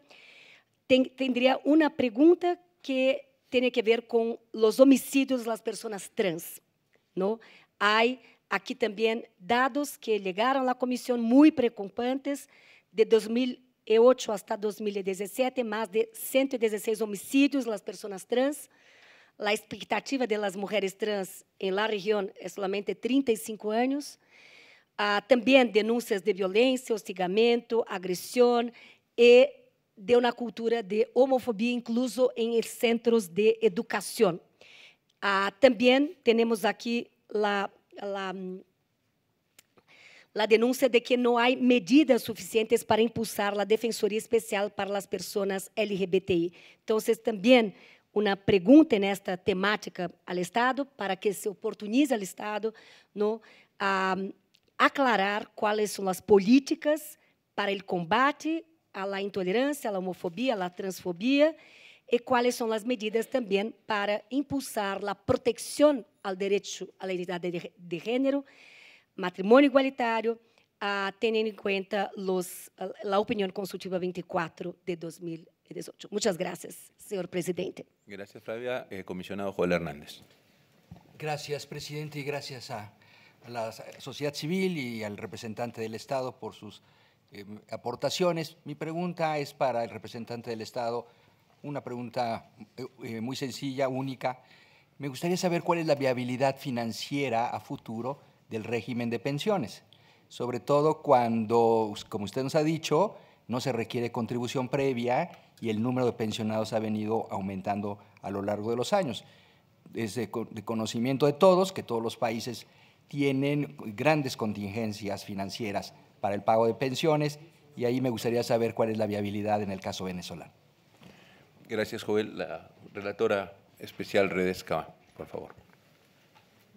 teria uma pergunta que tem que ver com os homicídios das pessoas trans. Não? Há Aqui também dados que chegaram à comissão muito preocupantes de 2008 até 2017, mais de 116 homicídios das pessoas trans. A expectativa das mulheres trans em la região é somente 35 anos. Ah, também denúncias de violência, hostigamento, agressão e de uma cultura de homofobia, incluso em centros de educação. Ah, também temos aqui a a hum, denúncia de que não há medidas suficientes para impulsar a defensoria Especial para as Personas LGBTI. Então, também uma pergunta nesta temática ao Estado, para que se oportunize ao Estado no, a hum, aclarar quais são as políticas para o combate à intolerância, à homofobia, à transfobia y cuáles son las medidas también para impulsar la protección al derecho a la de, de género, matrimonio igualitario, a tener en cuenta los, eh, la opinión consultiva 24 de 2018. Muchas gracias, señor presidente. Gracias, Flavia. Eh, comisionado Joel Hernández. Gracias, presidente, y gracias a, la sociedad civil y al representante del Estado por sus em, aportaciones. Mi pregunta es para el representante del Estado una pregunta eh, eh, muy sencilla, única. Me gustaría saber cuál es la viabilidad financiera a futuro del régimen de pensiones, sobre todo cuando, como usted nos ha dicho, no se requiere contribución previa y el número de pensionados ha venido aumentando a lo largo de los años. Es de conocimiento de todos que todos los países tienen grandes contingencias financieras para el pago de pensiones y ahí me gustaría saber cuál es la viabilidad en el caso venezolano. Gracias, Joel. La relatora especial Redesca, por favor.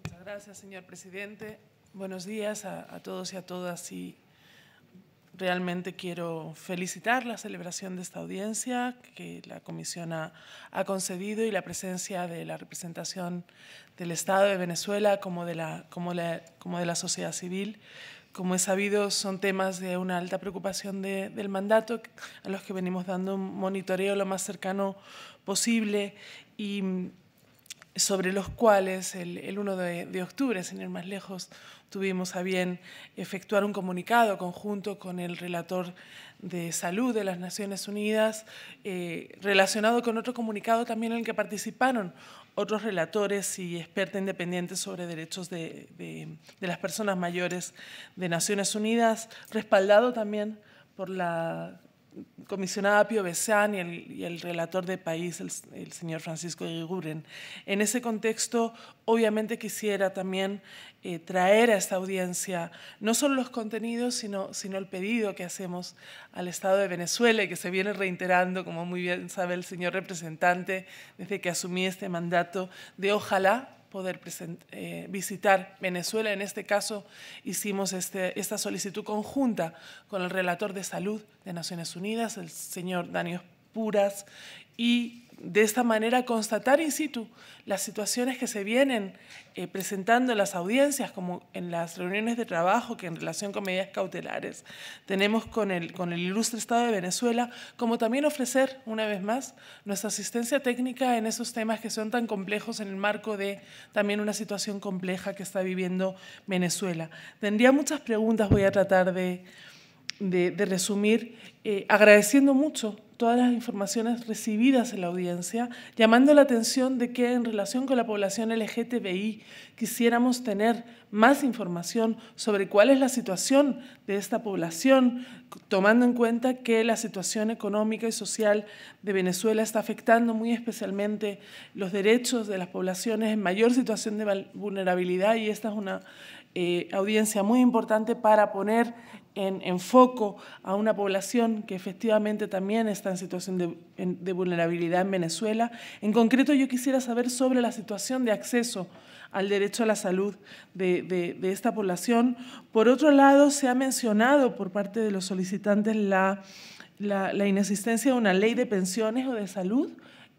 Muchas gracias, señor presidente. Buenos días a, todos y a todas. Y realmente quiero felicitar la celebración de esta audiencia que la Comisión ha, concedido y la presencia de la representación del Estado de Venezuela como de la, como de la sociedad civil como es sabido, son temas de una alta preocupación del mandato, a los que venimos dando un monitoreo lo más cercano posible y sobre los cuales el, 1 de, octubre, sin ir más lejos, tuvimos a bien efectuar un comunicado conjunto con el relator de salud de las Naciones Unidas, eh, relacionado con otro comunicado también en el que participaron otros relatores y experta independiente sobre derechos de, de, las personas mayores de Naciones Unidas, respaldado también por la comisionada Pio Besán y el, relator de país, el, señor Francisco Giguren. En ese contexto, obviamente quisiera también eh, traer a esta audiencia no solo los contenidos, sino, sino el pedido que hacemos al Estado de Venezuela, y que se viene reiterando, como muy bien sabe el señor representante, desde que asumí este mandato, de ojalá poder eh, visitar Venezuela. En este caso, hicimos este, esta solicitud conjunta con el relator de salud de Naciones Unidas, el señor Daniel Puras, y de esta manera constatar in situ las situaciones que se vienen eh, presentando en las audiencias, como en las reuniones de trabajo, que en relación con medidas cautelares tenemos con el, ilustre Estado de Venezuela, como también ofrecer, una vez más, nuestra asistencia técnica en esos temas que son tan complejos en el marco de también una situación compleja que está viviendo Venezuela. Tendría muchas preguntas, voy a tratar de, resumir, eh, agradeciendo mucho todas las informaciones recibidas en la audiencia, llamando la atención de que en relación con la población LGTBI quisiéramos tener más información sobre cuál es la situación de esta población, tomando en cuenta que la situación económica y social de Venezuela está afectando muy especialmente los derechos de las poblaciones en mayor situación de vulnerabilidad y esta es una eh, audiencia muy importante para poner en, foco a una población que efectivamente también está en situación de, vulnerabilidad en Venezuela. En concreto, yo quisiera saber sobre la situación de acceso al derecho a la salud de, esta población. Por otro lado, se ha mencionado por parte de los solicitantes la, la inexistencia de una ley de pensiones o de salud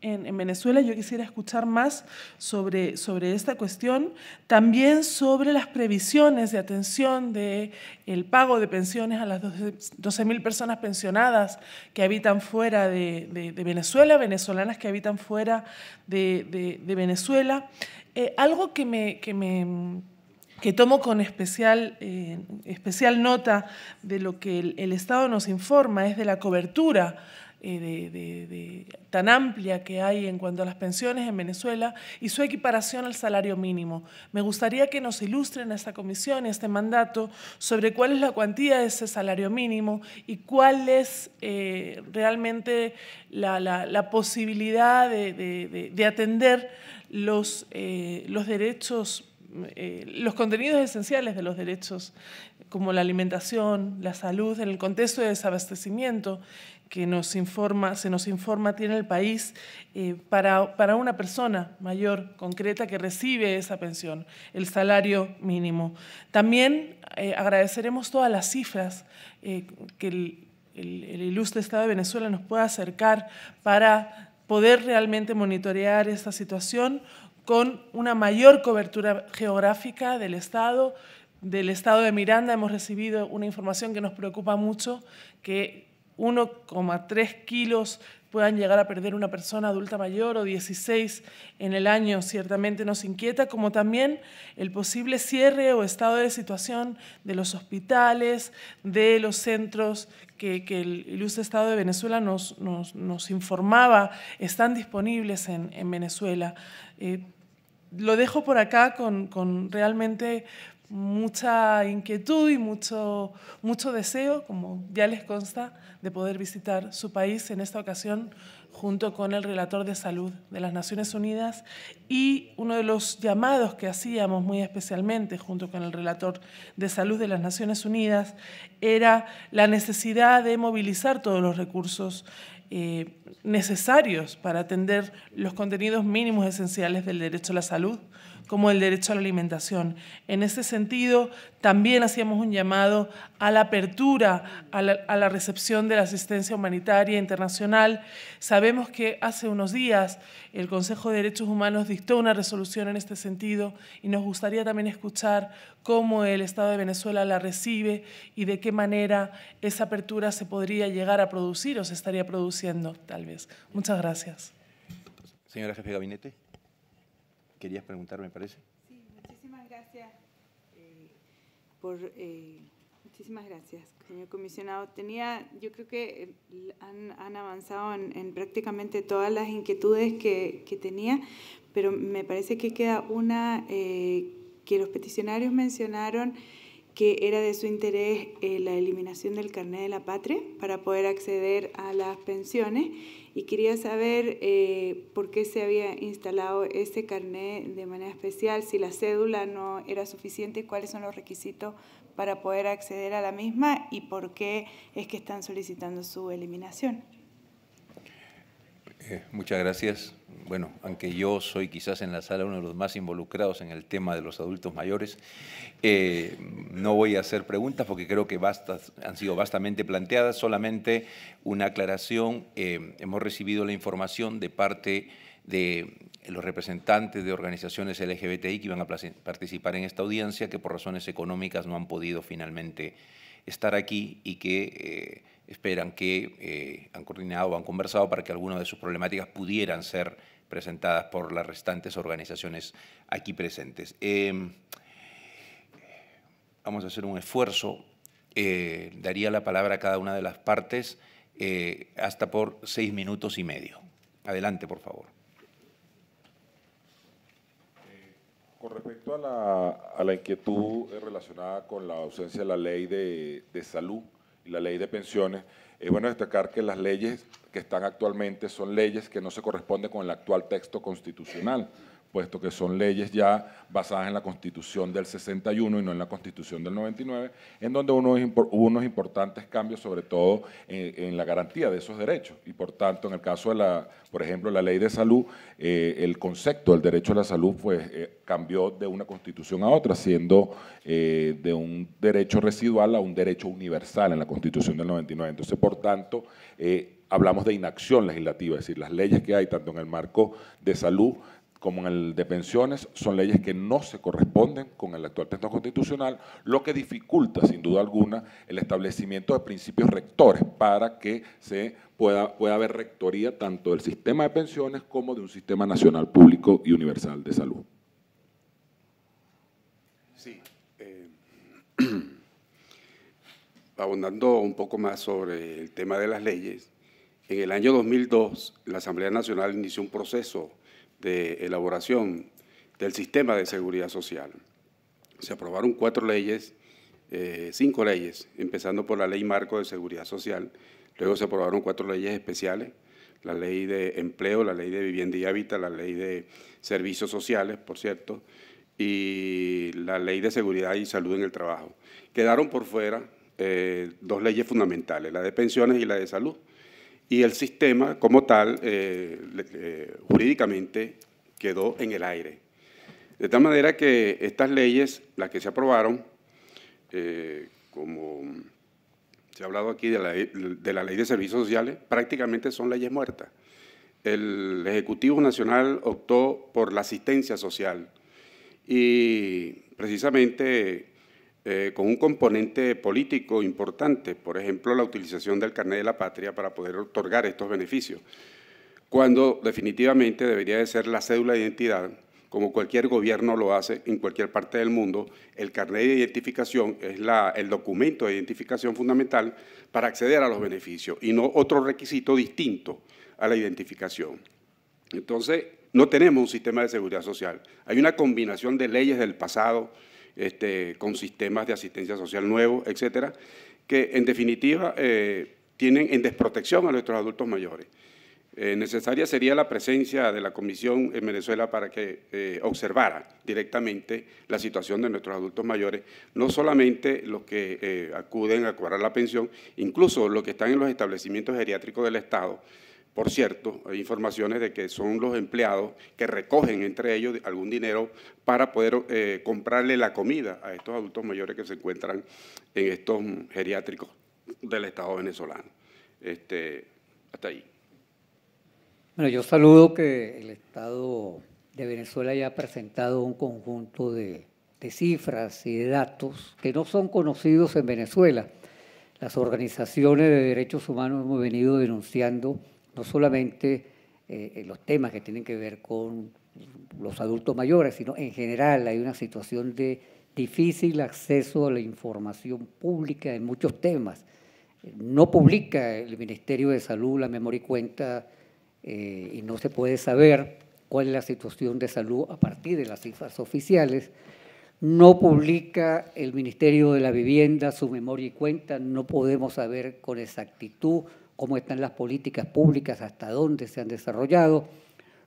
en, Venezuela. Yo quisiera escuchar más sobre, sobre esta cuestión, también sobre las previsiones de atención del el pago de pensiones a las 12.000 personas pensionadas que habitan fuera de, Venezuela, venezolanas que habitan fuera de, Venezuela. Eh, algo que me, tomo con especial, eh, especial nota de lo que el Estado nos informa, es de la cobertura eh, de, tan amplia que hay en cuanto a las pensiones en Venezuela y su equiparación al salario mínimo. Me gustaría que nos ilustren a esta comisión y este mandato sobre cuál es la cuantía de ese salario mínimo y cuál es eh, realmente la, posibilidad de, atender los, eh, los derechos los contenidos esenciales de los derechos, como la alimentación, la salud, en el contexto de desabastecimiento que nos informa, se nos informa tiene el país eh, para, para una persona mayor concreta que recibe esa pensión, el salario mínimo. También eh, agradeceremos todas las cifras eh, que el, el, el ilustre Estado de Venezuela nos pueda acercar para poder realmente monitorear esta situación con una mayor cobertura geográfica del Estado. Del Estado de Miranda hemos recibido una información que nos preocupa mucho, que 1,3 kilos puedan llegar a perder una persona adulta mayor o 16 en el año ciertamente nos inquieta, como también el posible cierre o estado de situación de los hospitales, de los centros que, el ilustre Estado de Venezuela nos, informaba están disponibles en, Venezuela. Eh, lo dejo por acá con, con realmente mucha inquietud y mucho, deseo, como ya les consta, de poder visitar su país en esta ocasión junto con el relator de salud de las Naciones Unidas y uno de los llamados que hacíamos muy especialmente junto con el relator de salud de las Naciones Unidas era la necesidad de movilizar todos los recursos eh, necesarios para atender los contenidos mínimos esenciales del derecho a la salud, como el derecho a la alimentación. En ese sentido, también hacíamos un llamado a la apertura, a la, recepción de la asistencia humanitaria internacional. Sabemos que hace unos días el Consejo de Derechos Humanos dictó una resolución en este sentido y nos gustaría también escuchar cómo el Estado de Venezuela la recibe y de qué manera esa apertura se podría llegar a producir o se estaría produciendo, tal vez. Muchas gracias. Señora jefe de gabinete querías preguntar, me parece. Sí, muchísimas gracias eh, por... Eh, muchísimas gracias, señor comisionado. Tenía, yo creo que eh, han, avanzado en, prácticamente todas las inquietudes que, tenía, pero me parece que queda una que los peticionarios mencionaron que era de su interés la eliminación del carnet de la patria para poder acceder a las pensiones y quería saber eh, por qué se había instalado ese carnet de manera especial, si la cédula no era suficiente, cuáles son los requisitos para poder acceder a la misma y por qué es que están solicitando su eliminación. Eh, muchas gracias. Bueno, aunque yo soy quizás en la sala uno de los más involucrados en el tema de los adultos mayores, eh, no voy a hacer preguntas porque creo que han sido vastamente planteadas. Solamente una aclaración. Eh, hemos recibido la información de parte de los representantes de organizaciones LGBTI que iban a participar en esta audiencia, que por razones económicas no han podido finalmente estar aquí y que esperan que eh, han coordinado o han conversado para que algunas de sus problemáticas pudieran ser presentadas por las restantes organizaciones aquí presentes. Em, vamos a hacer un esfuerzo. Eh, daría la palabra a cada una de las partes eh, hasta por seis minutos y medio. Adelante, por favor. Con respecto a la, inquietud relacionada con la ausencia de la ley de salud, la ley de pensiones, es bueno destacar que las leyes que están actualmente son leyes que no se corresponden con el actual texto constitucional puesto que son leyes ya basadas en la Constitución del 61 y no en la Constitución del 99, en donde uno hubo unos importantes cambios, sobre todo eh, en, la garantía de esos derechos. Y por tanto, en el caso de la, por ejemplo, la ley de salud, eh, el concepto del derecho a la salud pues, eh, cambió de una Constitución a otra, siendo de un derecho residual a un derecho universal en la Constitución del 99. Entonces, por tanto, hablamos de inacción legislativa, es decir, las leyes que hay tanto en el marco de salud como en el de pensiones, son leyes que no se corresponden con el actual texto constitucional, lo que dificulta, sin duda alguna, el establecimiento de principios rectores para que se pueda, pueda haber rectoría tanto del sistema de pensiones como de un sistema nacional público y universal de salud. Sí. Eh, abundando un poco más sobre el tema de las leyes, en el año 2002 la Asamblea Nacional inició un proceso de elaboración del sistema de seguridad social. Se aprobaron cuatro leyes, eh, cinco leyes, empezando por la ley marco de seguridad social, luego se aprobaron cuatro leyes especiales, la ley de empleo, la ley de vivienda y hábitat, la ley de servicios sociales, por cierto, y la ley de seguridad y salud en el trabajo. Quedaron por fuera eh, dos leyes fundamentales, la de pensiones y la de salud y el sistema como tal eh, eh, jurídicamente quedó en el aire. De tal manera que estas leyes, las que se aprobaron, eh, como se ha hablado aquí de la, de la, ley de servicios sociales, prácticamente son leyes muertas. El Ejecutivo Nacional optó por la asistencia social y precisamente eh, con un componente político importante, por ejemplo, la utilización del carnet de la patria para poder otorgar estos beneficios, cuando definitivamente debería de ser la cédula de identidad, como cualquier gobierno lo hace en cualquier parte del mundo, el carnet de identificación es el documento de identificación fundamental para acceder a los beneficios y no otro requisito distinto a la identificación. Entonces, no tenemos un sistema de seguridad social. Hay una combinación de leyes del pasado, este, con sistemas de asistencia social nuevos, etcétera, que en definitiva eh, tienen en desprotección a nuestros adultos mayores. Eh, necesaria sería la presencia de la Comisión en Venezuela para que eh, observara directamente la situación de nuestros adultos mayores, no solamente los que acuden a cobrar la pensión, incluso los que están en los establecimientos geriátricos del Estado, por cierto, hay informaciones de que son los empleados que recogen entre ellos algún dinero para poder eh, comprarle la comida a estos adultos mayores que se encuentran en estos geriátricos del Estado venezolano. Este, hasta ahí. Bueno, yo saludo que el Estado de Venezuela haya presentado un conjunto de, de cifras y de datos que no son conocidos en Venezuela. Las organizaciones de derechos humanos hemos venido denunciando no solamente eh, los temas que tienen que ver con los adultos mayores, sino en general hay una situación de difícil acceso a la información pública en muchos temas. No publica el Ministerio de Salud la memoria y cuenta eh, y no se puede saber cuál es la situación de salud a partir de las cifras oficiales. No publica el Ministerio de la Vivienda su memoria y cuenta, no podemos saber con exactitud cómo están las políticas públicas, hasta dónde se han desarrollado.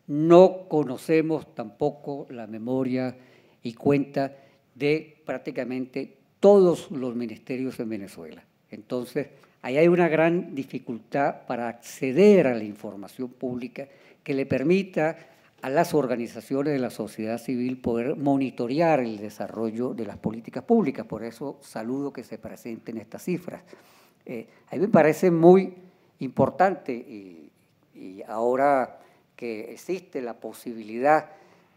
No conocemos tampoco la memoria y cuenta de prácticamente todos los ministerios en Venezuela. Entonces, ahí hay una gran dificultad para acceder a la información pública que le permita a las organizaciones de la sociedad civil poder monitorear el desarrollo de las políticas públicas. Por eso saludo que se presenten estas cifras. Eh, a mí me parece muy importante y, ahora que existe la posibilidad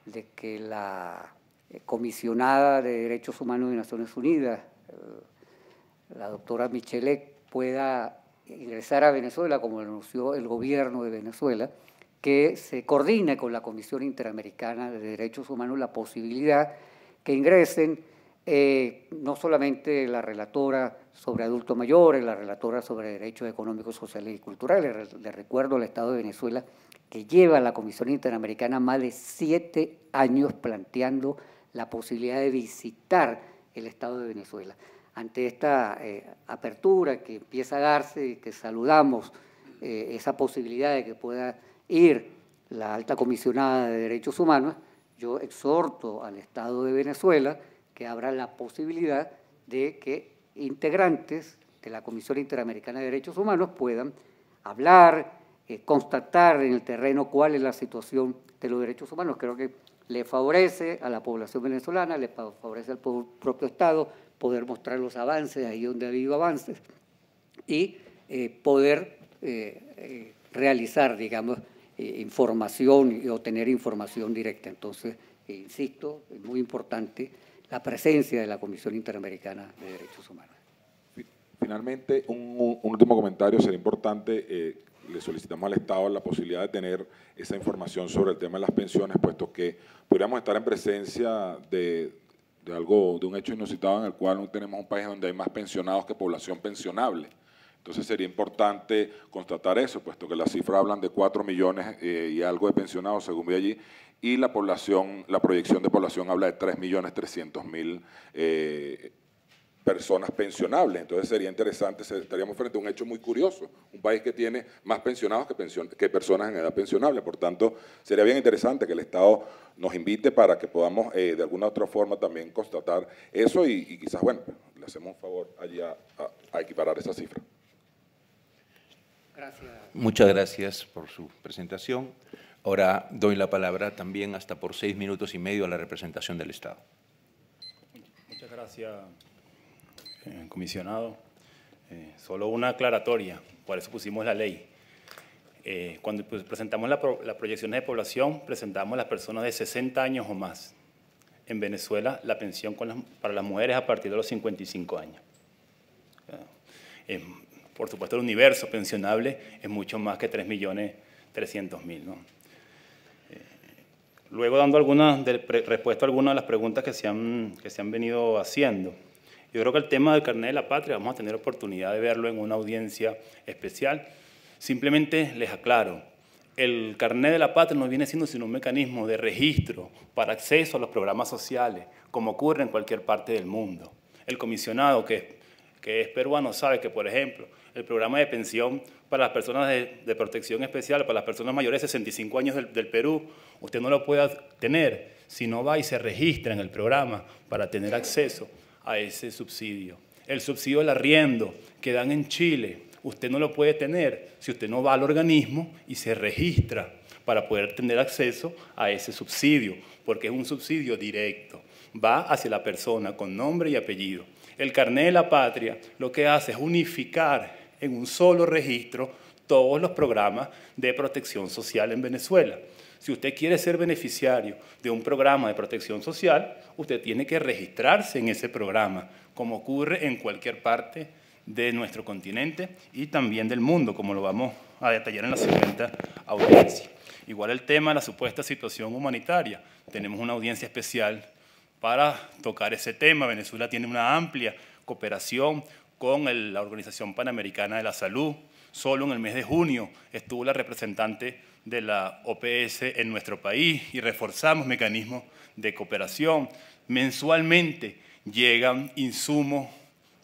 de que la eh, comisionada de Derechos Humanos de Naciones Unidas, eh, la doctora Michele, pueda ingresar a Venezuela, como anunció el gobierno de Venezuela, que se coordine con la Comisión Interamericana de Derechos Humanos la posibilidad que ingresen eh, no solamente la relatora sobre adultos mayores, la relatora sobre derechos económicos, sociales y culturales. ...le recuerdo al Estado de Venezuela que lleva la Comisión Interamericana más de siete años planteando la posibilidad de visitar el Estado de Venezuela. Ante esta eh, apertura que empieza a darse y que saludamos eh, esa posibilidad de que pueda ir la alta comisionada de derechos humanos, yo exhorto al Estado de Venezuela que habrá la posibilidad de que integrantes de la Comisión Interamericana de Derechos Humanos puedan hablar, eh, constatar en el terreno cuál es la situación de los derechos humanos. Creo que le favorece a la población venezolana, le favorece al propio Estado poder mostrar los avances ahí donde ha habido avances y eh, poder eh, realizar, digamos, información y obtener información directa. Entonces, insisto, es muy importante la presencia de la Comisión Interamericana de Derechos Humanos. Finalmente, un, último comentario. Sería importante, eh, le solicitamos al Estado la posibilidad de tener esa información sobre el tema de las pensiones, puesto que podríamos estar en presencia de, algo, de un hecho inusitado en el cual no tenemos un país donde hay más pensionados que población pensionable. Entonces sería importante constatar eso, puesto que las cifras hablan de 4 millones eh, y algo de pensionados, según vi allí, y la población, la proyección de población habla de 3.300.000 eh, personas pensionables. Entonces sería interesante, estaríamos frente a un hecho muy curioso, un país que tiene más pensionados que, que, personas en edad pensionable. Por tanto, sería bien interesante que el Estado nos invite para que podamos eh, de alguna otra forma también constatar eso y, quizás, bueno, le hacemos un favor allá a, equiparar esa cifra. Muchas gracias por su presentación. Ahora doy la palabra también hasta por seis minutos y medio a la representación del Estado. Muchas gracias, eh, comisionado. Eh, solo una aclaratoria, por eso pusimos la ley. Eh, cuando pues, presentamos las la proyecciones de población, presentamos las personas de 60 años o más. En Venezuela, la pensión para las mujeres a partir de los 55 años. por supuesto, el universo pensionable es mucho más que 3.300.000. ¿no? Luego dando algunas respuesta a algunas de las preguntas que se, han, venido haciendo. Yo creo que el tema del carnet de la patria vamos a tener oportunidad de verlo en una audiencia especial. Simplemente les aclaro, el carnet de la patria no viene siendo sino un mecanismo de registro para acceso a los programas sociales, como ocurre en cualquier parte del mundo. El comisionado, que es que es peruano, sabe que, por ejemplo, el programa de pensión para las personas de, protección especial, para las personas mayores de 65 años del, del, Perú, usted no lo puede tener si no va y se registra en el programa para tener acceso a ese subsidio. El subsidio del arriendo que dan en Chile, usted no lo puede tener si usted no va al organismo y se registra para poder tener acceso a ese subsidio, porque es un subsidio directo, va hacia la persona con nombre y apellido. El carnet de la patria lo que hace es unificar en un solo registro todos los programas de protección social en Venezuela. Si usted quiere ser beneficiario de un programa de protección social, usted tiene que registrarse en ese programa, como ocurre en cualquier parte de nuestro continente y también del mundo, como lo vamos a detallar en la siguiente audiencia. Igual el tema de la supuesta situación humanitaria. Tenemos una audiencia especial para tocar ese tema. Venezuela tiene una amplia cooperación con la Organización Panamericana de la Salud. Solo en el mes de junio estuvo la representante de la OPS en nuestro país y reforzamos mecanismos de cooperación. Mensualmente llegan insumos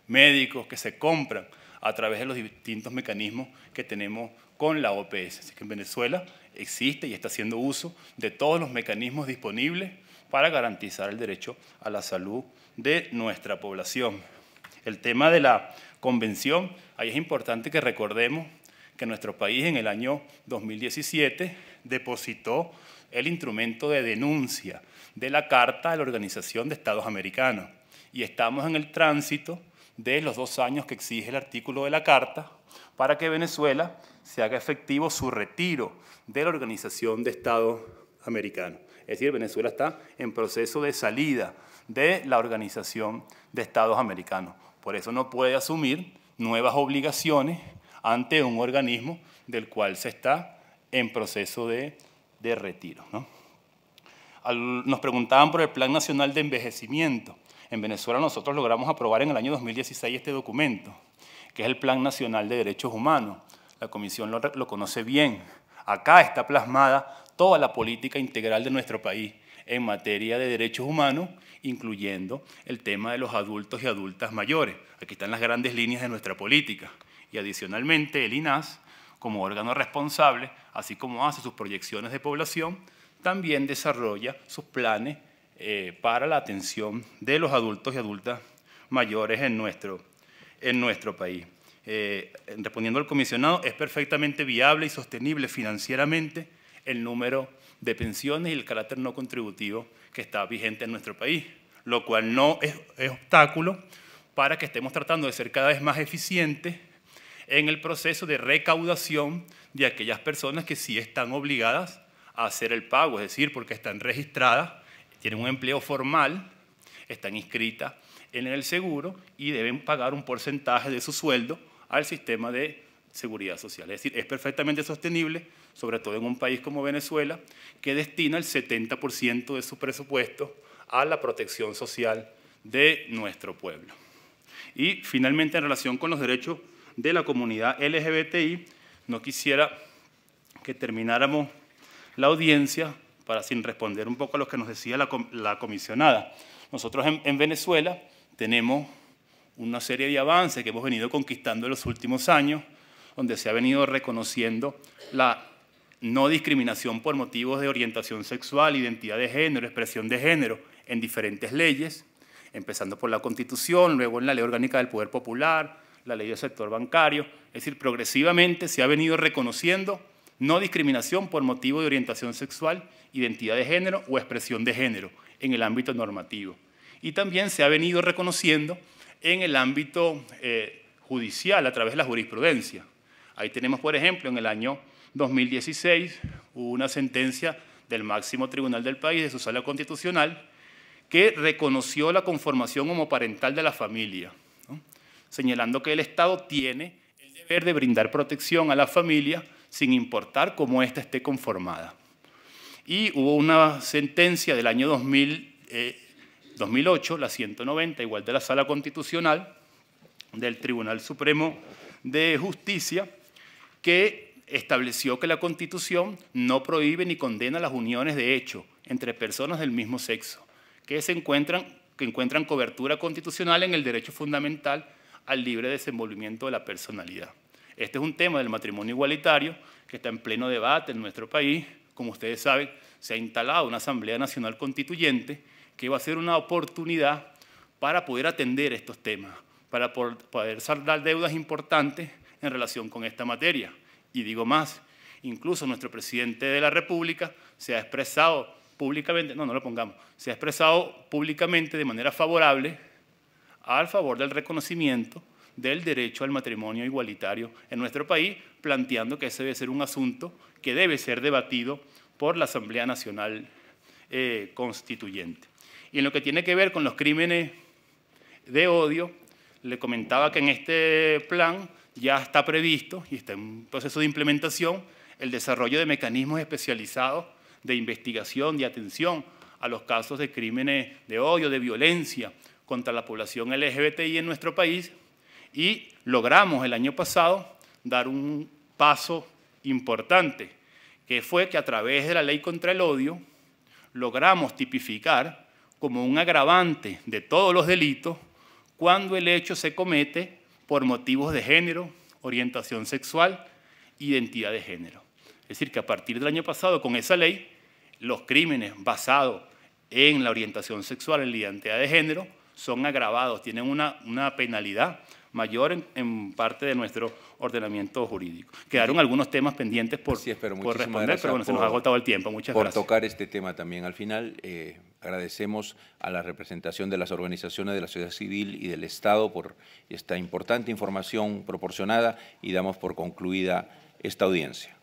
médicos que se compran a través de los distintos mecanismos que tenemos con la OPS. Así que en Venezuela existe y está haciendo uso de todos los mecanismos disponibles para garantizar el derecho a la salud de nuestra población. El tema de la convención, ahí es importante que recordemos que nuestro país en el año 2017 depositó el instrumento de denuncia de la Carta de la Organización de Estados Americanos. Y estamos en el tránsito de los dos años que exige el artículo de la Carta para que Venezuela se haga efectivo su retiro de la Organización de Estados Americanos. Es decir, Venezuela está en proceso de salida de la Organización de Estados Americanos. Por eso no puede asumir nuevas obligaciones ante un organismo del cual se está en proceso de, retiro. nos preguntaban por el Plan Nacional de Envejecimiento. En Venezuela nosotros logramos aprobar en el año 2016 este documento, que es el Plan Nacional de Derechos Humanos. La Comisión lo conoce bien. Acá está plasmada toda la política integral de nuestro país en materia de derechos humanos, incluyendo el tema de los adultos y adultas mayores. Aquí están las grandes líneas de nuestra política. Y adicionalmente, el INAS, como órgano responsable, así como hace sus proyecciones de población, también desarrolla sus planes eh, para la atención de los adultos y adultas mayores en nuestro, en nuestro país. Eh, respondiendo al comisionado, es perfectamente viable y sostenible financieramente el número de pensiones y el carácter no contributivo que está vigente en nuestro país, lo cual no es, obstáculo para que estemos tratando de ser cada vez más eficientes en el proceso de recaudación de aquellas personas que sí están obligadas a hacer el pago, es decir, porque están registradas, tienen un empleo formal, están inscritas en el seguro y deben pagar un porcentaje de su sueldo al sistema de seguridad social. Es decir, es perfectamente sostenible sobre todo en un país como Venezuela, que destina el 70% de su presupuesto a la protección social de nuestro pueblo. Y finalmente, en relación con los derechos de la comunidad LGBTI, no quisiera que termináramos la audiencia para sin responder un poco a lo que nos decía la, comisionada. Nosotros en, en Venezuela tenemos una serie de avances que hemos venido conquistando en los últimos años, donde se ha venido reconociendo la no discriminación por motivos de orientación sexual, identidad de género, expresión de género, en diferentes leyes, empezando por la Constitución, luego en la Ley Orgánica del Poder Popular, la Ley del Sector Bancario, es decir, progresivamente se ha venido reconociendo no discriminación por motivo de orientación sexual, identidad de género o expresión de género en el ámbito normativo. Y también se ha venido reconociendo en el ámbito eh, judicial a través de la jurisprudencia. Ahí tenemos, por ejemplo, en el año 2016 hubo una sentencia del máximo tribunal del país, de su sala constitucional, que reconoció la conformación homoparental de la familia, señalando que el Estado tiene el deber de brindar protección a la familia sin importar cómo ésta esté conformada. Y hubo una sentencia del año 2008, eh, la 190, igual de la Sala Constitucional del Tribunal Supremo de Justicia, que estableció que la Constitución no prohíbe ni condena las uniones de hecho entre personas del mismo sexo, que, encuentran, que encuentran cobertura constitucional en el derecho fundamental al libre desenvolvimiento de la personalidad. Este es un tema del matrimonio igualitario que está en pleno debate en nuestro país. Como ustedes saben, se ha instalado una Asamblea Nacional Constituyente que va a ser una oportunidad para poder atender estos temas, para poder saldar deudas importantes en relación con esta materia. Y digo más, incluso nuestro presidente de la República se ha expresado públicamente, no, no lo pongamos, se ha expresado públicamente de manera favorable al favor del reconocimiento del derecho al matrimonio igualitario en nuestro país, planteando que ese debe ser un asunto que debe ser debatido por la Asamblea Nacional eh, Constituyente. Y en lo que tiene que ver con los crímenes de odio, le comentaba que en este plan ya está previsto y está en proceso de implementación el desarrollo de mecanismos especializados de investigación, de atención a los casos de crímenes de odio, de violencia contra la población LGBTI en nuestro país y logramos el año pasado dar un paso importante, que fue que a través de la ley contra el odio logramos tipificar como un agravante de todos los delitos cuando el hecho se comete por motivos de género, orientación sexual, identidad de género. Es decir, que a partir del año pasado, con esa ley, los crímenes basados en la orientación sexual, en la identidad de género, son agravados, tienen una, una penalidad mayor en, parte de nuestro ordenamiento jurídico. Quedaron algunos temas pendientes por, responder, pero bueno, se nos ha agotado el tiempo. Muchas gracias. Por tocar este tema también. Al final, eh, agradecemos a la representación de las organizaciones de la sociedad civil y del Estado por esta importante información proporcionada y damos por concluida esta audiencia.